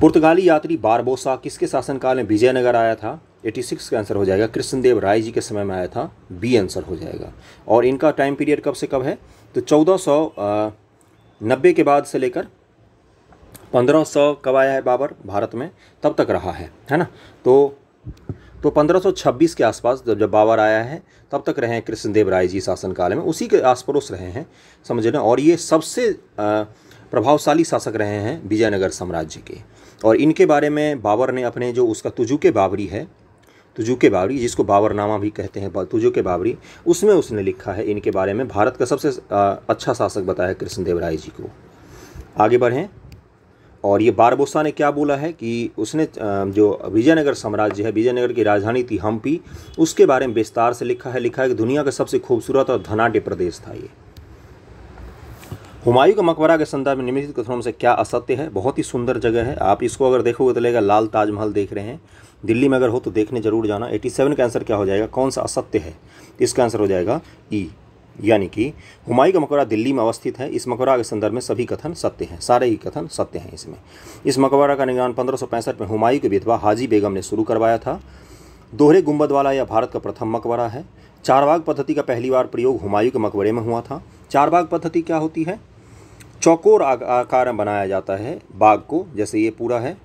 पुर्तगाली यात्री बारबोसा किसके शासनकाल में विजयनगर आया था 86 का आंसर हो जाएगा कृष्णदेव राय जी के समय में आया था बी आंसर हो जाएगा और इनका टाइम पीरियड कब से कब है तो चौदह सौ नब्बे के बाद से लेकर 1500 कब आया है बाबर भारत में तब तक रहा है है ना तो तो 1526 के आसपास जब जब बाबर आया है तब तक रहे हैं कृष्णदेव राय जी शासनकाल में उसी के आस पड़ोस रहे हैं समझ ना और ये सबसे प्रभावशाली शासक रहे हैं विजयनगर साम्राज्य के और इनके बारे में बाबर ने अपने जो उसका तुजुके बाबरी है तुजुके बाबरी जिसको बाबरनामा भी कहते हैं तुजुके बाबरी उसमें उसने लिखा है इनके बारे में भारत का सबसे अच्छा शासक बताया कृष्णदेव राय जी को आगे बढ़ें और ये बारबोसा ने क्या बोला है कि उसने जो विजयनगर साम्राज्य है विजयनगर की राजधानी थी हम्पी उसके बारे में विस्तार से लिखा है लिखा है कि दुनिया का सबसे खूबसूरत और धनाट्य प्रदेश था ये हुमायूं का मकबरा के संदर्भ में निम्नलिखित कथनों से क्या असत्य है बहुत ही सुंदर जगह है आप इसको अगर देखोगे तो लगेगा लाल ताजमहल देख रहे हैं दिल्ली में अगर हो तो देखने जरूर जाना 87 का आंसर क्या हो जाएगा कौन सा असत्य है इसका आंसर हो जाएगा ई यानी कि हुमायूं का मकबरा दिल्ली में अवस्थित है इस मकबरा के संदर्भ में सभी कथन सत्य हैं सारे ही कथन सत्य हैं इसमें इस मकबरा का निर्माण पंद्रह में हुमायूं की विधवा हाजी बेगम ने शुरू करवाया था दोहरे गुंबद वाला यह भारत का प्रथम मकबरा है चारबाग पद्धति का पहली बार प्रयोग हुमायूं के मकबरे में हुआ था चारबाग पद्धति क्या होती है चौकोर आकार में बनाया जाता है बाघ को जैसे ये पूरा है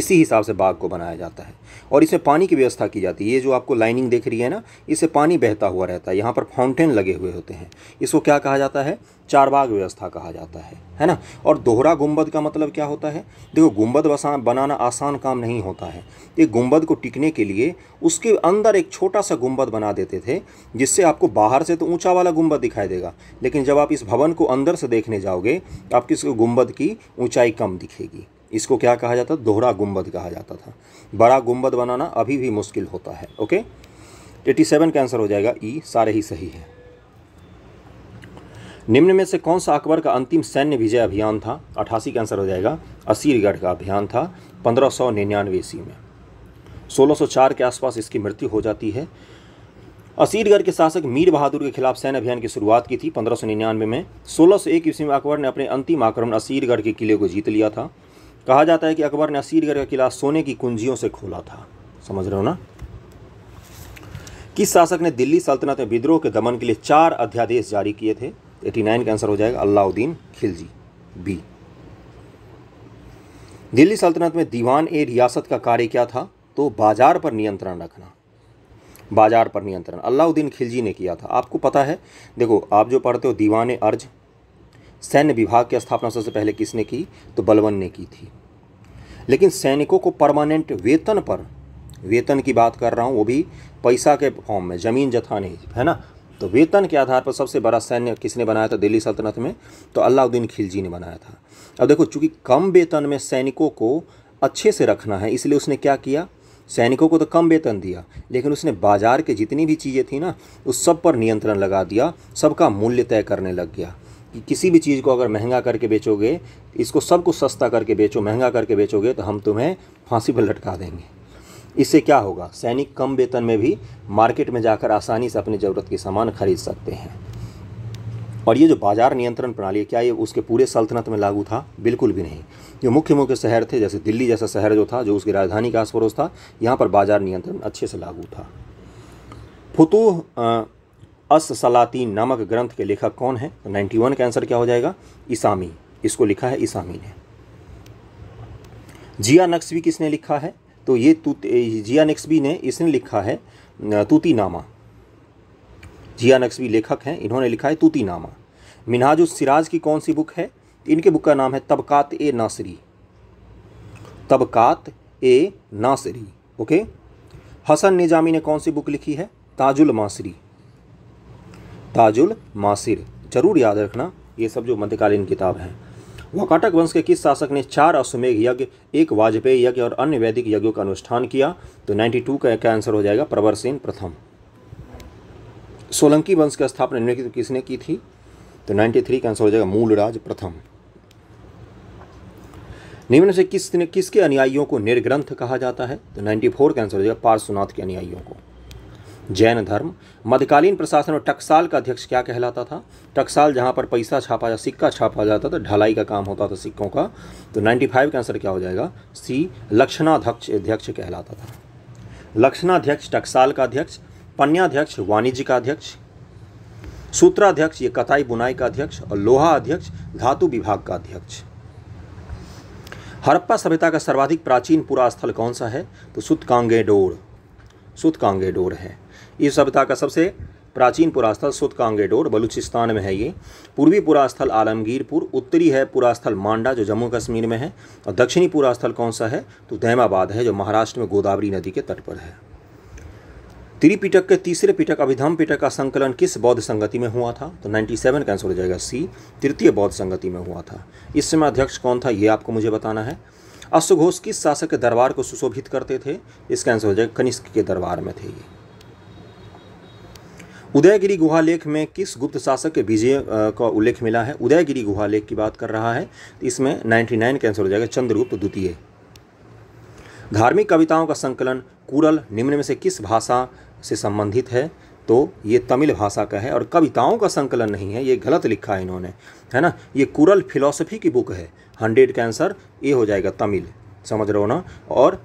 इसी हिसाब से बाघ को बनाया जाता है और इसमें पानी की व्यवस्था की जाती है ये जो आपको लाइनिंग देख रही है ना इससे पानी बहता हुआ रहता है यहाँ पर फाउंटेन लगे हुए होते हैं इसको क्या कहा जाता है चारबाग व्यवस्था कहा जाता है है ना और दोहरा गुंबद का मतलब क्या होता है देखो गुंबद बसा बनाना आसान काम नहीं होता है ये गुंबद को टिकने के लिए उसके अंदर एक छोटा सा गुंबद बना देते थे जिससे आपको बाहर से तो ऊंचा वाला गुंबद दिखाई देगा लेकिन जब आप इस भवन को अंदर से देखने जाओगे तो आपकी गुंबद की ऊंचाई कम दिखेगी इसको क्या कहा जाता दोहरा गुम्बद कहा जाता था बड़ा गुम्बद बनाना अभी भी मुश्किल होता है ओके एटी सेवन का आंसर हो जाएगा ई सारे ही सही है निम्न में से कौन सा अकबर का अंतिम सैन्य विजय अभियान था अठासी का आंसर हो जाएगा असीरगढ़ का अभियान था पंद्रह सौ निन्यानवे ईस्वी में 1604 के आसपास इसकी मृत्यु हो जाती है असीरगढ़ के शासक मीर बहादुर के खिलाफ सैन्य अभियान की शुरुआत की थी पंद्रह में सोलह सौ एक ईस्वी में अकबर ने अपने अंतिम आक्रमण असीरगढ़ के किले को जीत लिया था कहा जाता है कि अकबर ने असीरगढ़ का किला सोने की कुंजियों से खोला था समझ रहे हो ना किस शासक ने दिल्ली सल्तनत में विद्रोह के दमन के लिए चार अध्यादेश जारी किए थे 89 का आंसर हो जाएगा अलाउद्दीन खिलजी बी दिल्ली सल्तनत में दीवान ए रियासत का कार्य क्या था तो बाजार पर नियंत्रण रखना बाजार पर नियंत्रण अलाउद्दीन खिलजी ने किया था आपको पता है देखो आप जो पढ़ते हो दीवान अर्ज सैन्य विभाग की स्थापना सबसे पहले किसने की तो बलवन ने की थी लेकिन सैनिकों को परमानेंट वेतन पर वेतन की बात कर रहा हूँ वो भी पैसा के फॉर्म में ज़मीन जथा नहीं है ना तो वेतन के आधार पर सबसे बड़ा सैन्य किसने बनाया था दिल्ली सल्तनत में तो अलाउद्दीन खिलजी ने बनाया था अब देखो चूंकि कम वेतन में सैनिकों को अच्छे से रखना है इसलिए उसने क्या किया सैनिकों को तो कम वेतन दिया लेकिन उसने बाज़ार के जितनी भी चीज़ें थी ना उस सब पर नियंत्रण लगा दिया सबका मूल्य तय करने लग गया कि किसी भी चीज़ को अगर महंगा करके बेचोगे इसको सब कुछ सस्ता करके बेचो महंगा करके बेचोगे तो हम तुम्हें फांसी पर लटका देंगे इससे क्या होगा सैनिक कम वेतन में भी मार्केट में जाकर आसानी से अपनी ज़रूरत के सामान खरीद सकते हैं और ये जो बाजार नियंत्रण प्रणाली है क्या ये उसके पूरे सल्तनत में लागू था बिल्कुल भी नहीं जो मुख्य मुख्य शहर थे जैसे दिल्ली जैसा शहर जो था जो उसकी राजधानी का आस पड़ोस था यहाँ पर बाजार नियंत्रण अच्छे से लागू था फुतूह अस सलातीन नामक ग्रंथ के लेखक कौन है तो 91 का आंसर क्या हो जाएगा इसामी इसको लिखा है इसामी ने जिया नक्सवी किसने लिखा है तो ये जिया नक्सवी ने इसने लिखा है तूती नामा जिया नक्सवी लेखक हैं इन्होंने लिखा है तूती नामा मिनाज सिराज की कौन सी बुक है इनके बुक का नाम है तबकात ए नासरी तबकात ए नासरी ओके हसन निजामी ने कौन सी बुक लिखी है ताजुल मासरी ताजुल मासिर जरूर याद रखना ये सब जो मध्यकालीन किताब हैं वकाटक वंश के किस शासक ने चार अश्वमेघ यज्ञ एक वाजपेयी यज्ञ और अन्य वैदिक यज्ञों का अनुष्ठान किया तो 92 का क्या आंसर हो जाएगा प्रवर सेन प्रथम सोलंकी वंश की स्थापना निम्नलिखित किसने की थी तो 93 का आंसर हो जाएगा मूलराज प्रथम निम्न से किसने किसके अनुयायियों को निर्ग्रंथ कहा जाता है तो नाइन्टी का आंसर हो जाएगा पार्श्वनाथ के अनुयायियों को जैन धर्म मध्यकालीन प्रशासन और टकसाल का अध्यक्ष क्या कहलाता था टकसाल जहाँ पर पैसा छापा जा सिक्का छापा जाता था ढलाई का काम होता था सिक्कों का तो 95 का आंसर क्या हो जाएगा सी लक्षणाध्यक्ष अध्यक्ष कहलाता था लक्षणाध्यक्ष टकसाल का अध्यक्ष पन्याध्यक्ष वाणिज्य का अध्यक्ष सूत्राध्यक्ष ये कताई बुनाई का अध्यक्ष और लोहा अध्यक्ष धातु विभाग का अध्यक्ष हड़प्पा सभ्यता का सर्वाधिक प्राचीन पुरा स्थल कौन सा है तो सुतकांगेडोर सुतकांगेडोर है इस सभ्यता का सबसे प्राचीन पुरास्थल सुतकांगेडोर कांगेडोर बलूचिस्तान में है ये पूर्वी पुरास्थल आलमगीरपुर उत्तरी है पुरास्थल मांडा जो जम्मू कश्मीर में है और दक्षिणी पुरास्थल कौन सा है तो दैमाबाद है जो महाराष्ट्र में गोदावरी नदी के तट पर है त्रिपिटक के तीसरे पिटक अभिधम पिटक का संकलन किस बौद्ध संगति में हुआ था तो 97 का आंसर हो जाएगा सी तृतीय बौद्ध संगति में हुआ था इस समय अध्यक्ष कौन था ये आपको मुझे बताना है अश्वघोष किस शासक के दरबार को सुशोभित करते थे इसका आंसर हो जाएगा कनिष्क के दरबार में थे ये उदयगिरी गुहा लेख में किस गुप्त शासक के विजय का उल्लेख मिला है उदयगिरी गुहा लेख की बात कर रहा है इसमें 99 का आंसर हो जाएगा चंद्रगुप्त द्वितीय धार्मिक कविताओं का संकलन कुरल निम्न में से किस भाषा से संबंधित है तो ये तमिल भाषा का है और कविताओं का संकलन नहीं है ये गलत लिखा है इन्होंने है ना ये कुरल फिलोसफी की बुक है हंड्रेड का आंसर ये हो जाएगा तमिल समझ रहे हो ना और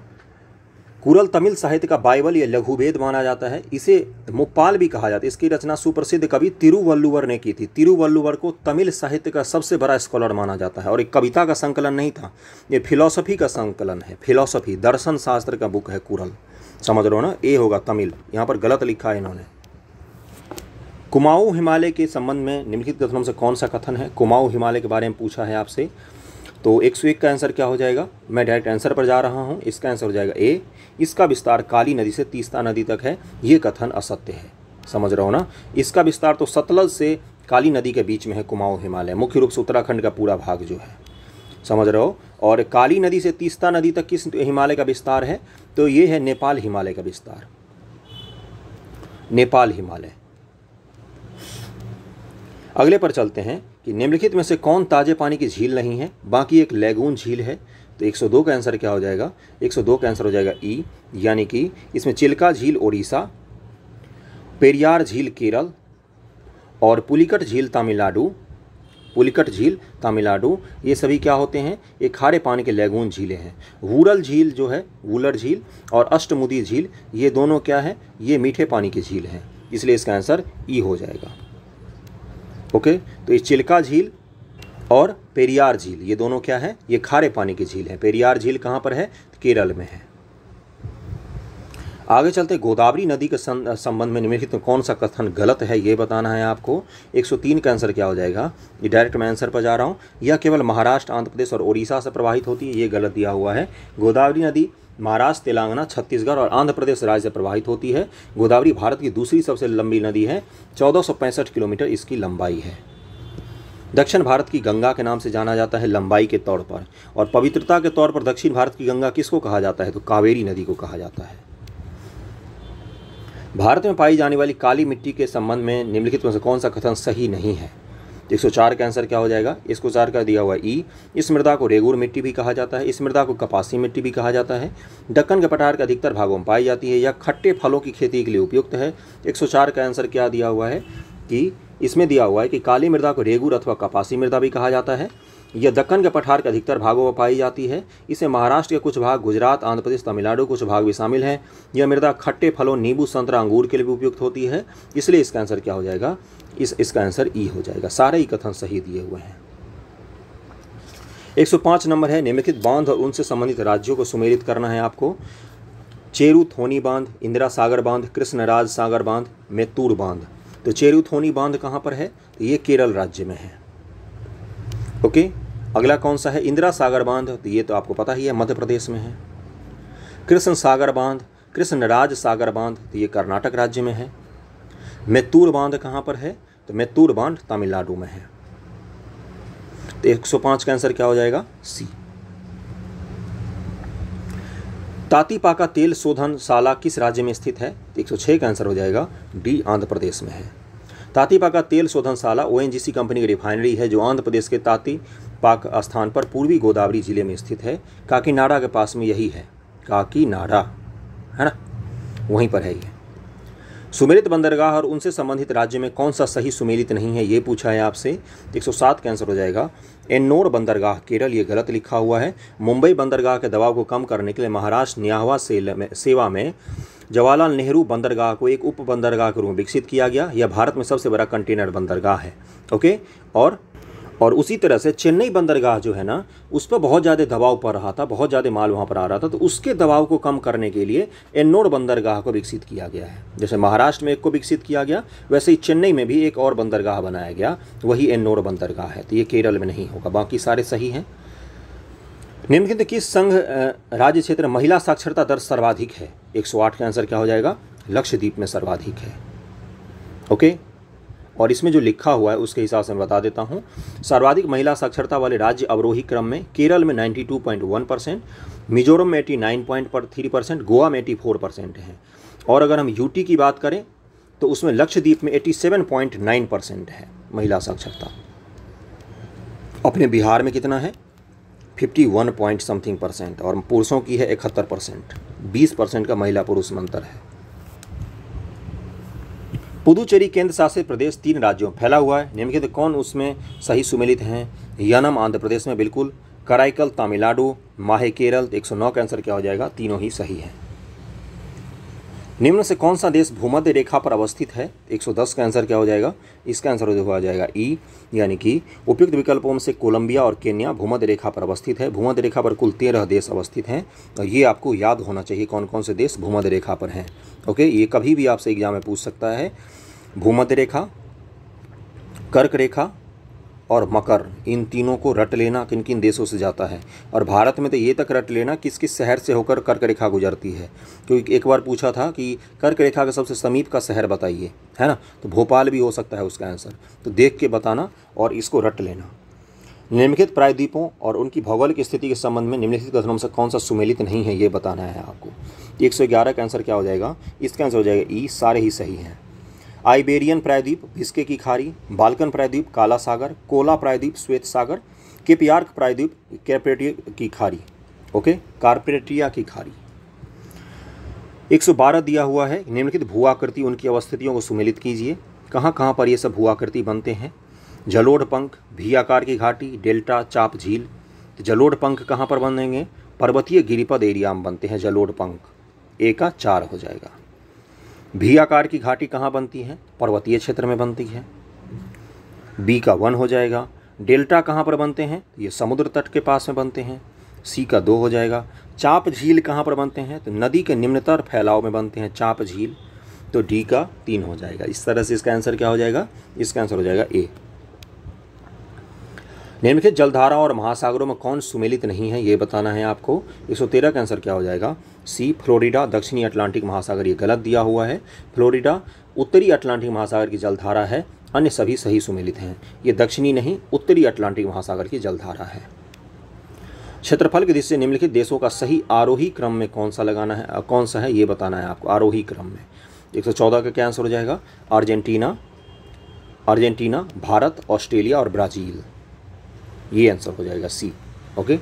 कुरल तमिल साहित्य का बाइबल या लघुवेद माना जाता है इसे मुप्पाल भी कहा जाता है इसकी रचना सुप्रसिद्ध कवि तिरुवल्लुवर ने की थी तिरुवल्लुवर को तमिल साहित्य का सबसे बड़ा स्कॉलर माना जाता है और एक कविता का संकलन नहीं था ये फिलॉसफी का संकलन है फिलॉसफी दर्शन शास्त्र का बुक है कुरल समझ लो ना ए होगा तमिल यहाँ पर गलत लिखा है इन्होंने कुमाऊँ हिमालय के संबंध में निम्नलिखित कथनों से कौन सा कथन है कुमाऊँ हिमालय के बारे में पूछा है आपसे तो एक सौ एक का आंसर क्या हो जाएगा मैं डायरेक्ट आंसर पर जा रहा हूँ इसका आंसर हो जाएगा ए इसका विस्तार काली नदी से तीस्ता नदी तक है ये कथन असत्य है समझ रहो हो ना इसका विस्तार तो सतलज से काली नदी के बीच में है कुमाऊँ हिमालय मुख्य रूप से उत्तराखंड का पूरा भाग जो है समझ रहे हो और काली नदी से तीस्ता नदी तक किस हिमालय का विस्तार है तो ये है नेपाल हिमालय का विस्तार नेपाल हिमालय अगले पर चलते हैं कि निम्नलिखित में से कौन ताजे पानी की झील नहीं है बाकी एक लेगून झील है तो 102 का आंसर क्या हो जाएगा 102 का आंसर हो जाएगा ई यानी कि इसमें चिल्का झील ओडिशा पेरियार झील केरल और पुलिकट झील तमिलनाडु पुलिकट झील तमिलनाडु ये सभी क्या होते हैं ये खारे पानी के लैगून झीलें हैं वूरल झील जो है वूलर झील और अष्टमुदी झील ये दोनों क्या है ये मीठे पानी की झील हैं इसलिए इसका आंसर ई हो जाएगा ओके तो ये चिल्का झील और पेरियार झील ये दोनों क्या है ये खारे पानी की झील है पेरियार झील कहाँ पर है केरल में है आगे चलते गोदावरी नदी के संबंध में निम्नलिखित कौन सा कथन गलत है ये बताना है आपको 103 का आंसर क्या हो जाएगा ये डायरेक्ट मैं आंसर पर जा रहा हूँ यह केवल महाराष्ट्र आंध्र प्रदेश और उड़ीसा से प्रवाहित होती है ये गलत दिया हुआ है गोदावरी नदी महाराष्ट्र तेलंगाना छत्तीसगढ़ और आंध्र प्रदेश राज्य से प्रवाहित होती है गोदावरी भारत की दूसरी सबसे लंबी नदी है चौदह किलोमीटर इसकी लंबाई है दक्षिण भारत की गंगा के नाम से जाना जाता है लंबाई के तौर पर और पवित्रता के तौर पर दक्षिण भारत की गंगा किसको कहा जाता है तो कावेरी नदी को कहा जाता है भारत में पाई जाने वाली काली मिट्टी के संबंध में निम्नलिखित में से कौन सा कथन सही नहीं है एक सौ चार का आंसर क्या हो जाएगा इसको चार का दिया हुआ है ई इस मृदा को रेगुर मिट्टी भी कहा जाता है इस मृदा को कपासी मिट्टी भी कहा जाता है दक्कन के पठार के अधिकतर भागों में पाई जाती है या खट्टे फलों की खेती के लिए उपयुक्त है चार का आंसर क्या दिया हुआ है कि इसमें दिया हुआ है कि काली मृदा को रेगुर अथवा कपासी मृदा भी कहा जाता है यह दक्कन के पठार के अधिकतर भागों में पाई जाती है इसे महाराष्ट्र के कुछ भाग गुजरात आंध्र प्रदेश तमिलनाडु कुछ भाग भी शामिल हैं यह मृदा खट्टे फलों नींबू संतरा अंगूर के लिए भी उपयुक्त होती है इसलिए इसका आंसर क्या हो जाएगा इस इसका आंसर ई हो जाएगा सारे ही कथन सही दिए हुए हैं 105 नंबर है निम्नलिखित बांध और उनसे संबंधित राज्यों को सुमेलित करना है आपको थोनी बांध इंदिरा सागर बांध कृष्णराज सागर बांध मेतूर बांध तो थोनी बांध कहाँ पर है तो ये केरल राज्य में है ओके अगला कौन सा है इंदिरा सागर बांध तो ये तो आपको पता ही है मध्य प्रदेश में है कृष्ण सागर बांध कृष्णराज सागर बांध तो ये कर्नाटक राज्य में है मैतूर बांध कहाँ पर है तो मैतूर बांध तमिलनाडु में है तो 105 का आंसर क्या हो जाएगा सी तातीपाका तेल शोधन शाला किस राज्य में स्थित है तो एक सौ छः का आंसर हो जाएगा डी आंध्र प्रदेश में है तातीपाका तेल शोधन शाला ओ कंपनी की रिफाइनरी है जो आंध्र प्रदेश के ताती पाक स्थान पर पूर्वी गोदावरी जिले में स्थित है काकीनाडा के पास में यही है काकीनाडा है ना वहीं पर है ये सुमेलित बंदरगाह और उनसे संबंधित राज्य में कौन सा सही सुमेलित नहीं है ये पूछा है आपसे 107 का आंसर हो जाएगा एन्नोर बंदरगाह केरल ये गलत लिखा हुआ है मुंबई बंदरगाह के दबाव को कम करने के लिए महाराष्ट्र न्याहवा सेवा में जवाहरलाल नेहरू बंदरगाह को एक उप बंदरगाह के रूप में विकसित किया गया यह भारत में सबसे बड़ा कंटेनर बंदरगाह है ओके और और उसी तरह से चेन्नई बंदरगाह जो है ना उस पर बहुत ज़्यादा दबाव पड़ रहा था बहुत ज़्यादा माल वहाँ पर आ रहा था तो उसके दबाव को कम करने के लिए एन्नोर बंदरगाह को विकसित किया गया है जैसे महाराष्ट्र में एक को विकसित किया गया वैसे ही चेन्नई में भी एक और बंदरगाह बनाया गया वही एन्नोर बंदरगाह है तो ये केरल में नहीं होगा बाकी सारे सही हैं निम्नलिखित किस संघ राज्य क्षेत्र महिला साक्षरता दर सर्वाधिक है 108 का आंसर क्या हो जाएगा लक्षद्वीप में सर्वाधिक है ओके और इसमें जो लिखा हुआ है उसके हिसाब से मैं बता देता हूँ सर्वाधिक महिला साक्षरता वाले राज्य अवरोही क्रम में केरल में 92.1 परसेंट मिजोरम में थ्री परसेंट गोवा में फोर परसेंट है और अगर हम यूटी की बात करें तो उसमें लक्षद्वीप में एटी परसेंट है महिला साक्षरता अपने बिहार में कितना है 51 पॉइंट समथिंग परसेंट और पुरुषों की है इकहत्तर परसेंट बीस परसेंट का महिला पुरुष मंत्र है पुदुचेरी केंद्र शासित प्रदेश तीन राज्यों में फैला हुआ है निम्नलिखित कौन उसमें सही सुमेलित हैं यनम आंध्र प्रदेश में बिल्कुल कराइकल तमिलनाडु माहे केरल एक सौ नौ का आंसर क्या हो जाएगा तीनों ही सही हैं निम्न से कौन सा देश भूमध्य रेखा पर अवस्थित है 110 का आंसर क्या हो जाएगा इसका आंसर हो जाएगा ई e, यानी कि उपयुक्त विकल्पों में से कोलंबिया और केन्या भूमध्य रेखा पर अवस्थित है भूमध्य रेखा पर कुल तेरह देश अवस्थित हैं और ये आपको याद होना चाहिए कौन कौन से देश भूमध्य रेखा पर हैं ओके ये कभी भी आपसे एग्जाम में पूछ सकता है भूमध्य रेखा कर्क रेखा और मकर इन तीनों को रट लेना किन किन देशों से जाता है और भारत में तो ये तक रट लेना किस किस शहर से होकर कर्क रेखा गुजरती है क्योंकि एक बार पूछा था कि कर्क रेखा का सबसे समीप का शहर बताइए है ना तो भोपाल भी हो सकता है उसका आंसर तो देख के बताना और इसको रट लेना निम्नलिखित प्रायद्वीपों और उनकी भौगोलिक स्थिति के संबंध में निम्नलिखित कथनों से कौन सा सुमेलित नहीं है ये बताना है आपको एक सौ ग्यारह का आंसर क्या हो जाएगा इसका आंसर हो जाएगा ई सारे ही सही हैं आइबेरियन प्रायद्वीप भिस्के की खारी बाल्कन प्रायद्वीप काला सागर कोला प्रायद्वीप श्वेत सागर केपियार्क प्रायद्वीप कैपेटिया की खारी ओके कार्पेटिया की खारी 112 दिया हुआ है निम्नलिखित भूआकृति उनकी अवस्थितियों को सुमिलित कीजिए कहाँ कहाँ पर ये सब भूआकृति बनते हैं जलोढ़ पंख भी आकार की घाटी डेल्टा चाप झील तो जलोढ़ पंख कहाँ पर बनेंगे पर्वतीय गिरिपद एरिया में बनते हैं जलोढ़ पंख ए का चार हो जाएगा भी आकार की घाटी कहाँ बनती है पर्वतीय क्षेत्र में बनती है बी का वन हो जाएगा डेल्टा कहाँ पर बनते हैं ये समुद्र तट के पास में बनते हैं सी का दो हो जाएगा चाप झील कहाँ पर बनते हैं तो नदी के निम्नतर फैलाव में बनते हैं चाप झील तो डी का तीन हो जाएगा इस तरह से इसका आंसर क्या हो जाएगा इसका आंसर हो जाएगा ए निम्नलिखित जलधारा और महासागरों में कौन सुमेलित नहीं है ये बताना है आपको तेरह का आंसर क्या हो जाएगा सी फ्लोरिडा दक्षिणी अटलांटिक महासागर ये गलत दिया हुआ है फ्लोरिडा उत्तरी अटलांटिक महासागर की जलधारा है अन्य सभी सही सुमेलित हैं ये दक्षिणी नहीं उत्तरी अटलांटिक महासागर की जलधारा है क्षेत्रफल की दृष्टि से निम्नलिखित देशों का सही आरोही क्रम में कौन सा लगाना है कौन सा है ये बताना है आपको आरोही क्रम में एक सौ चौदह का क्या आंसर हो जाएगा अर्जेंटीना अर्जेंटीना भारत ऑस्ट्रेलिया और ब्राज़ील ये आंसर हो जाएगा सी ओके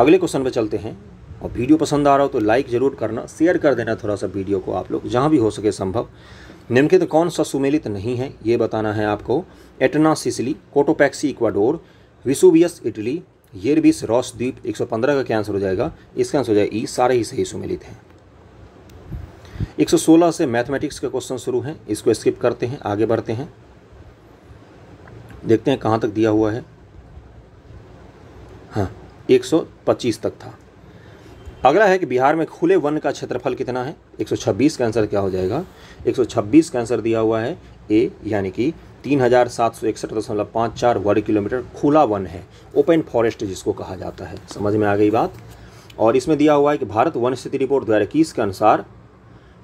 अगले क्वेश्चन पर चलते हैं और वीडियो पसंद आ रहा हो तो लाइक ज़रूर करना शेयर कर देना थोड़ा सा वीडियो को आप लोग जहाँ भी हो सके संभव निम्नलिखित तो कौन सा सुमेलित नहीं है ये बताना है आपको एटना सिसली कोटोपैक्सी इक्वाडोर विसुबियस इटली येरबिस रॉस द्वीप 115 का क्या आंसर हो जाएगा इसका आंसर हो जाएगा ई सारे ही सही सुमेलित हैं 116 से मैथमेटिक्स के क्वेश्चन शुरू हैं इसको स्किप करते हैं आगे बढ़ते हैं देखते हैं कहाँ तक दिया हुआ है हाँ पच्चीस तक था अगला है कि बिहार में खुले वन का क्षेत्रफल कितना है 126 का आंसर क्या हो जाएगा 126 का आंसर दिया हुआ है ए यानी कि तीन हज़ार सात सौ इकसठ दशमलव पाँच चार वर्ग किलोमीटर खुला वन है ओपन फॉरेस्ट जिसको कहा जाता है समझ में आ गई बात और इसमें दिया हुआ है कि भारत वन स्थिति रिपोर्ट दो हज़ार इक्कीस के अनुसार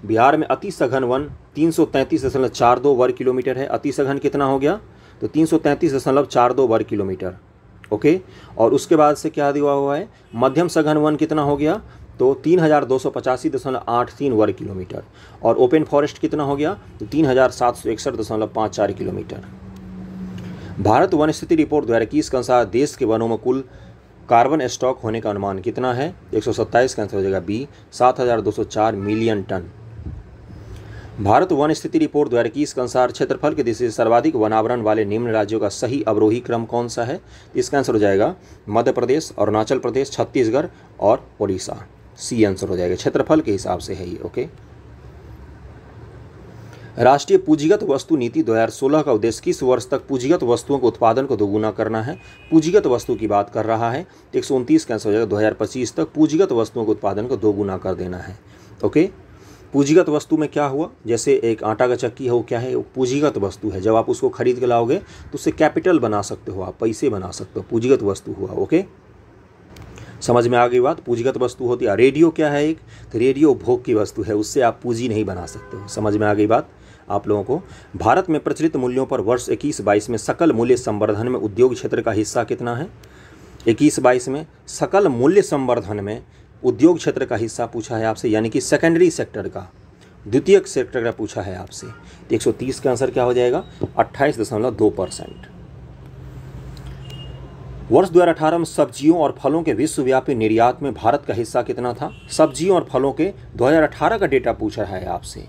बिहार में अति सघन वन तीन सौ तैंतीस दशमलव चार दो वर्ग किलोमीटर है अति सघन कितना हो गया तो तीन सौ तैंतीस दशमलव चार दो वर्ग किलोमीटर ओके और उसके बाद से क्या दिया हुआ है मध्यम सघन वन कितना हो गया तो तीन हज़ार दो सौ पचासी दशमलव आठ तीन वर्ग किलोमीटर और ओपन फॉरेस्ट कितना हो गया तो तीन हज़ार सात सौ इकसठ दशमलव पाँच चार किलोमीटर भारत वन स्थिति रिपोर्ट दो हज़ार इक्कीस के अनुसार देश के वनों में कुल कार्बन स्टॉक होने का अनुमान कितना है एक सौ सत्ताईस का आंसर हो जाएगा बी सात हज़ार दो सौ चार मिलियन टन भारत वन स्थिति रिपोर्ट दो इक्कीस के अनुसार क्षेत्रफल की दृष्टि से सर्वाधिक वनावरण वाले निम्न राज्यों का सही अवरोही क्रम कौन सा है इसका आंसर हो जाएगा मध्य प्रदेश अरुणाचल प्रदेश छत्तीसगढ़ और ओडिशा सी आंसर हो जाएगा क्षेत्रफल के हिसाब से है ये ओके राष्ट्रीय पूंजीगत वस्तु नीति 2016 का उद्देश्य किस वर्ष तक पूंजीगत वस्तुओं के उत्पादन को दोगुना करना है पूंजीगत वस्तु की बात कर रहा है एक सौ उनतीस का आंसर हो जाएगा दो तक पूंजीगत वस्तुओं के उत्पादन को दोगुना कर देना है ओके पूंजीगत वस्तु में क्या हुआ जैसे एक आटा का चक्की है वो क्या है वो पूंजीगत वस्तु है जब आप उसको खरीद के लाओगे तो उससे कैपिटल बना सकते हो आप पैसे बना सकते हो पूंजीगत वस्तु हुआ ओके समझ में आ गई बात पूंजीगत वस्तु होती है रेडियो क्या है एक तो रेडियो भोग की वस्तु है उससे आप पूंजी नहीं बना सकते हो समझ में आ गई बात आप लोगों को भारत में प्रचलित मूल्यों पर वर्ष इक्कीस बाईस में सकल मूल्य संवर्धन में उद्योग क्षेत्र का हिस्सा कितना है इक्कीस बाईस में सकल मूल्य संवर्धन में उद्योग क्षेत्र का हिस्सा पूछा है आपसे यानी कि सेकेंडरी सेक्टर का द्वितीय सेक्टर का पूछा है आपसे सौ तीस का आंसर क्या हो जाएगा अट्ठाईस दशमलव दो परसेंट वर्ष 2018 में सब्जियों और फलों के विश्वव्यापी निर्यात में भारत का हिस्सा कितना था सब्जियों और फलों के 2018 का डेटा पूछा है आपसे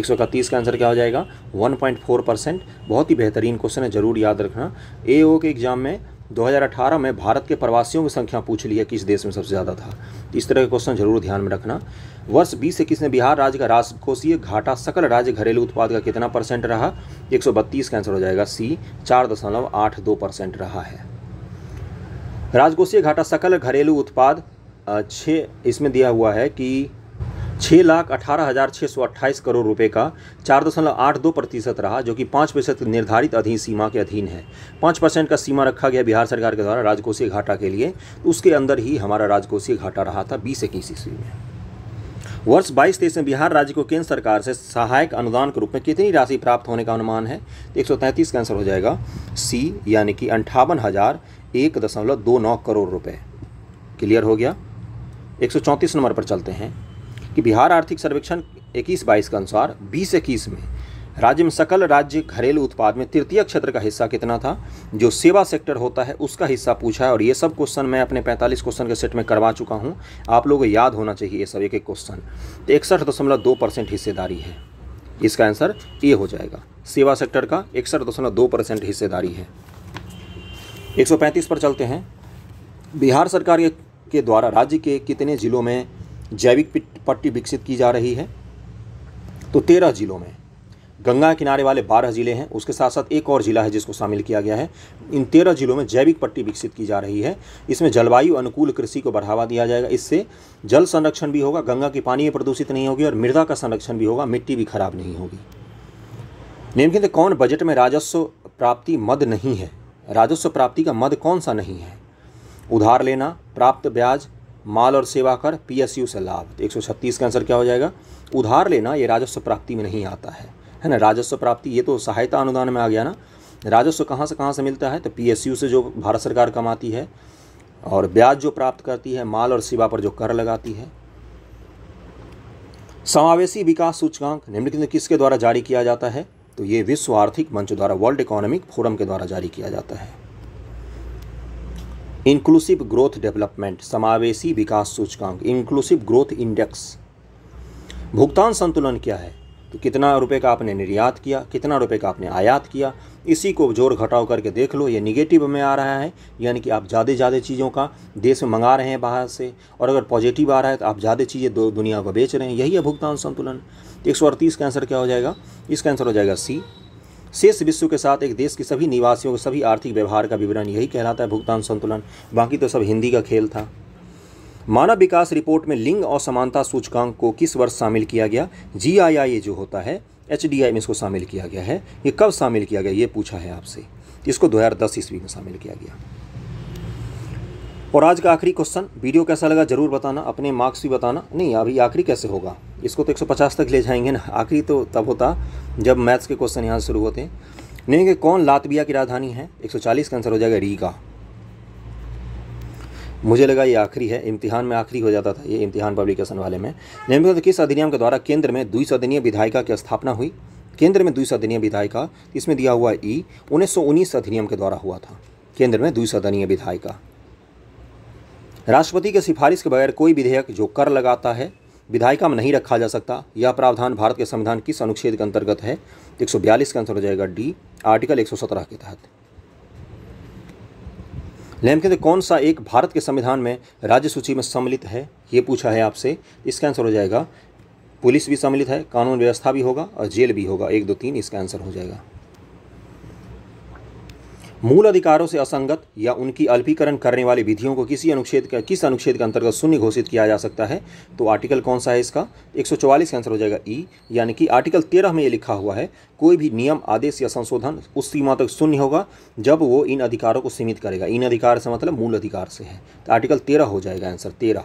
131 का आंसर क्या हो जाएगा 1.4 परसेंट बहुत ही बेहतरीन क्वेश्चन है जरूर याद रखना एओ के एग्जाम में 2018 में भारत के प्रवासियों की संख्या पूछ ली है किस देश में सबसे ज़्यादा था इस तरह के क्वेश्चन जरूर ध्यान में रखना वर्ष बीस इक्कीस में बिहार राज्य का राजकोषीय घाटा सकल राज्य घरेलू उत्पाद का कितना परसेंट रहा एक का आंसर हो जाएगा सी चार परसेंट रहा है राजकोषीय घाटा सकल घरेलू उत्पाद छः इसमें दिया हुआ है कि छः लाख अठारह हज़ार छः सौ अट्ठाईस करोड़ रुपए का चार दशमलव आठ दो प्रतिशत रहा जो कि पाँच प्रतिशत निर्धारित अधीन सीमा के अधीन है पाँच परसेंट का सीमा रखा गया बिहार सरकार के द्वारा राजकोषीय घाटा के लिए तो उसके अंदर ही हमारा राजकोषीय घाटा रहा था बीस इक्कीस ईस्वी में वर्ष बाईस तेईस में बिहार राज्य को केंद्र सरकार से सहायक अनुदान के रूप में कितनी राशि प्राप्त होने का अनुमान है एक सौ तैंतीस का आंसर हो जाएगा सी यानी कि अंठावन हज़ार एक दशमलव दो नौ करोड़ रुपये क्लियर हो गया एक सौ चौंतीस नंबर पर चलते हैं कि बिहार आर्थिक सर्वेक्षण इक्कीस बाईस के अनुसार बीस इक्कीस में राज्य में सकल राज्य घरेलू उत्पाद में तृतीय क्षेत्र का हिस्सा कितना था जो सेवा सेक्टर होता है उसका हिस्सा पूछा है और ये सब क्वेश्चन मैं अपने 45 क्वेश्चन के सेट में करवा चुका हूँ आप लोगों को याद होना चाहिए ये सब एक एक क्वेश्चन तो इकसठ दशमलव दो परसेंट हिस्सेदारी है इसका आंसर ए हो जाएगा सेवा सेक्टर का इकसठ दशमलव दो परसेंट हिस्सेदारी है एक सौ पैंतीस पर चलते हैं बिहार सरकार के द्वारा राज्य के कितने जिलों में जैविक पट्टी विकसित की जा रही है तो तेरह जिलों में गंगा किनारे वाले बारह जिले हैं उसके साथ साथ एक और जिला है जिसको शामिल किया गया है इन तेरह जिलों में जैविक पट्टी विकसित की जा रही है इसमें जलवायु अनुकूल कृषि को बढ़ावा दिया जाएगा इससे जल संरक्षण भी होगा गंगा की पानी प्रदूषित नहीं होगी और मृदा का संरक्षण भी होगा मिट्टी भी खराब नहीं होगी निम्नलिखित तो कौन बजट में राजस्व प्राप्ति मद नहीं है राजस्व प्राप्ति का मद कौन सा नहीं है उधार लेना प्राप्त ब्याज माल और सेवा कर पीएसयू से लाभ तो सौ एक का आंसर क्या हो जाएगा उधार लेना ये राजस्व प्राप्ति में नहीं आता है है ना राजस्व प्राप्ति ये तो सहायता अनुदान में आ गया ना राजस्व कहाँ से कहाँ से मिलता है तो पीएसयू से जो भारत सरकार कमाती है और ब्याज जो प्राप्त करती है माल और सेवा पर जो कर लगाती है समावेशी विकास सूचकांक निम्नलिखित में किसके द्वारा जारी किया जाता है तो ये विश्व आर्थिक मंच द्वारा वर्ल्ड इकोनॉमिक फोरम के द्वारा जारी किया जाता है इंक्लूसिव ग्रोथ डेवलपमेंट समावेशी विकास सूचकांक इंक्लूसिव ग्रोथ इंडेक्स भुगतान संतुलन क्या है तो कितना रुपए का आपने निर्यात किया कितना रुपए का आपने आयात किया इसी को जोर घटाव करके देख लो ये निगेटिव में आ रहा है यानी कि आप ज़्यादा ज़्यादा चीज़ों का देश में मंगा रहे हैं बाहर से और अगर पॉजिटिव आ रहा है तो आप ज़्यादा चीज़ें दो दुनिया को बेच रहे हैं यही है भुगतान संतुलन एक सौ अड़तीस का आंसर क्या हो जाएगा इसका आंसर हो जाएगा सी शेष विश्व के साथ एक देश के सभी निवासियों के सभी आर्थिक व्यवहार का विवरण यही कहलाता है भुगतान संतुलन बाकी तो सब हिंदी का खेल था मानव विकास रिपोर्ट में लिंग और समानता सूचकांक को किस वर्ष शामिल किया गया जी आई आई जो होता है एच डी आई में इसको शामिल किया गया है ये कब शामिल किया गया ये पूछा है आपसे इसको दो हज़ार ईस्वी में शामिल किया गया और आज का आखिरी क्वेश्चन वीडियो कैसा लगा जरूर बताना अपने मार्क्स भी बताना नहीं अभी आखिरी कैसे होगा इसको तो 150 तक ले जाएंगे ना आखिरी तो तब होता जब मैथ्स के क्वेश्चन यहाँ शुरू होते हैं नहीं कि कौन लातबिया की राजधानी है 140 का आंसर हो जाएगा रीगा मुझे लगा ये आखिरी है इम्तिहान में आखिरी हो जाता था ये इम्तिहान पब्लिकेशन वाले में नियमित तो किस अधिनियम के द्वारा केंद्र में द्वि सदनीय विधायिका की स्थापना हुई केंद्र में द्वि सदनीय विधायिका इसमें दिया हुआ ई e, उन्नीस अधिनियम के द्वारा हुआ था केंद्र में दुई सदनीय विधायिका राष्ट्रपति के सिफारिश के बगैर कोई विधेयक जो कर लगाता है विधायिका में नहीं रखा जा सकता यह प्रावधान भारत के संविधान किस अनुच्छेद के अंतर्गत है 142 का आंसर हो जाएगा डी आर्टिकल 117 के तहत लेम कहते कौन सा एक भारत के संविधान में राज्य सूची में सम्मिलित है ये पूछा है आपसे इसका आंसर हो जाएगा पुलिस भी सम्मिलित है कानून व्यवस्था भी होगा और जेल भी होगा एक दो तीन इसका आंसर हो जाएगा मूल अधिकारों से असंगत या उनकी अल्पीकरण करने वाली विधियों को किसी अनुच्छेद का किस अनुच्छेद के अंतर्गत शून्य घोषित किया जा सकता है तो आर्टिकल कौन सा है इसका 144 का आंसर हो जाएगा ई यानी कि आर्टिकल 13 में ये लिखा हुआ है कोई भी नियम आदेश या संशोधन उस सीमा तक शून्य होगा जब वो इन अधिकारों को सीमित करेगा इन अधिकार से मतलब मूल अधिकार से है तो आर्टिकल तेरह हो जाएगा आंसर तेरह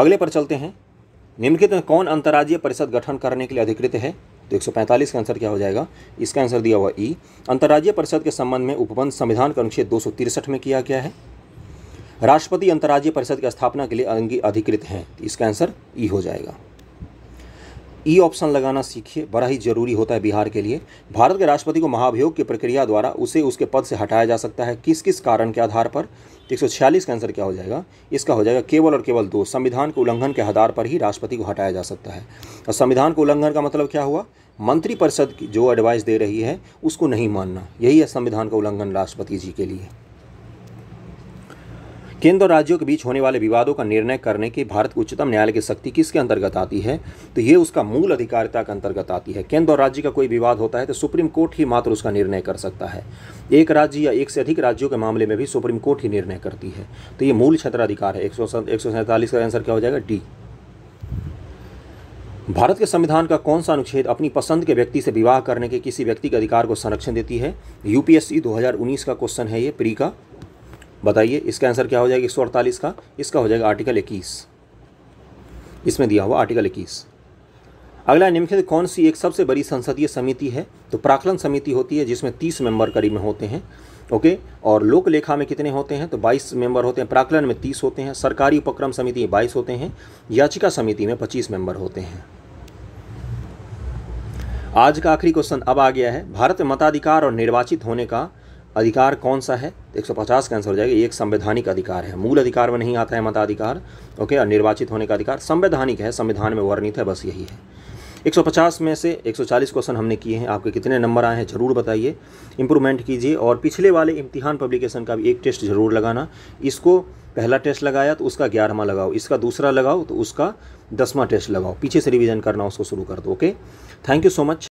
अगले पर चलते हैं निम्नलिखित में कौन अंतर्राज्यीय परिषद गठन करने के लिए अधिकृत है तो एक का आंसर क्या हो जाएगा इसका आंसर दिया हुआ ई e. अंतर्राज्यीय परिषद के संबंध में उपबंध संविधान का अनुच्छेद दो में किया गया है राष्ट्रपति अंतर्राज्यीय परिषद की स्थापना के लिए अधिकृत हैं इसका आंसर ई e हो जाएगा ई ऑप्शन लगाना सीखिए बड़ा ही जरूरी होता है बिहार के लिए भारत के राष्ट्रपति को महाभियोग की प्रक्रिया द्वारा उसे उसके पद से हटाया जा सकता है किस किस कारण के आधार पर एक सौ छियालीस का आंसर क्या हो जाएगा इसका हो जाएगा केवल और केवल दो संविधान के उल्लंघन के आधार पर ही राष्ट्रपति को हटाया जा सकता है और संविधान के उल्लंघन का मतलब क्या हुआ मंत्रिपरिषद जो एडवाइस दे रही है उसको नहीं मानना यही है संविधान का उल्लंघन राष्ट्रपति जी के लिए केंद्र और राज्यों के बीच होने वाले विवादों का निर्णय करने की भारत के उच्चतम न्यायालय की शक्ति किसके अंतर्गत आती है तो ये उसका मूल अधिकारिता के अंतर्गत आती है केंद्र और राज्य का कोई विवाद होता है तो सुप्रीम कोर्ट ही मात्र उसका निर्णय कर सकता है एक राज्य या एक से अधिक राज्यों के मामले में भी सुप्रीम कोर्ट ही निर्णय करती है तो ये मूल क्षेत्राधिकार है एक का आंसर क्या हो जाएगा डी भारत के संविधान का कौन सा अनुच्छेद अपनी पसंद के व्यक्ति से विवाह करने के किसी व्यक्ति के अधिकार को संरक्षण देती है यूपीएससी 2019 का क्वेश्चन है ये प्री का बताइए इसका आंसर क्या हो जाएगा एक का इसका हो जाएगा आर्टिकल इक्कीस इसमें दिया हुआ आर्टिकल इक्कीस अगला निम्नलिखित कौन सी एक सबसे बड़ी संसदीय समिति है तो प्राकलन समिति होती है जिसमें तीस मेंबर करीब में होते हैं ओके और लोक लेखा में कितने होते हैं तो 22 मेंबर होते हैं प्राकलन में 30 होते हैं सरकारी उपक्रम समिति में 22 होते हैं याचिका समिति में 25 मेंबर होते हैं आज का आखिरी क्वेश्चन अब आ गया है भारत में मताधिकार और निर्वाचित होने का अधिकार कौन सा है तो 150 का आंसर हो जाएगा एक संवैधानिक अधिकार है मूल अधिकार में नहीं आता है मताधिकार ओके और निर्वाचित होने का अधिकार संवैधानिक है संविधान में वर्णित है बस यही है 150 में से 140 क्वेश्चन हमने किए हैं आपके कितने नंबर आए हैं जरूर बताइए इंप्रूवमेंट कीजिए और पिछले वाले इम्तिहान पब्लिकेशन का भी एक टेस्ट जरूर लगाना इसको पहला टेस्ट लगाया तो उसका ग्यारहवा लगाओ इसका दूसरा लगाओ तो उसका दसवां टेस्ट लगाओ पीछे से रिविजन करना उसको शुरू कर दो okay thank you so much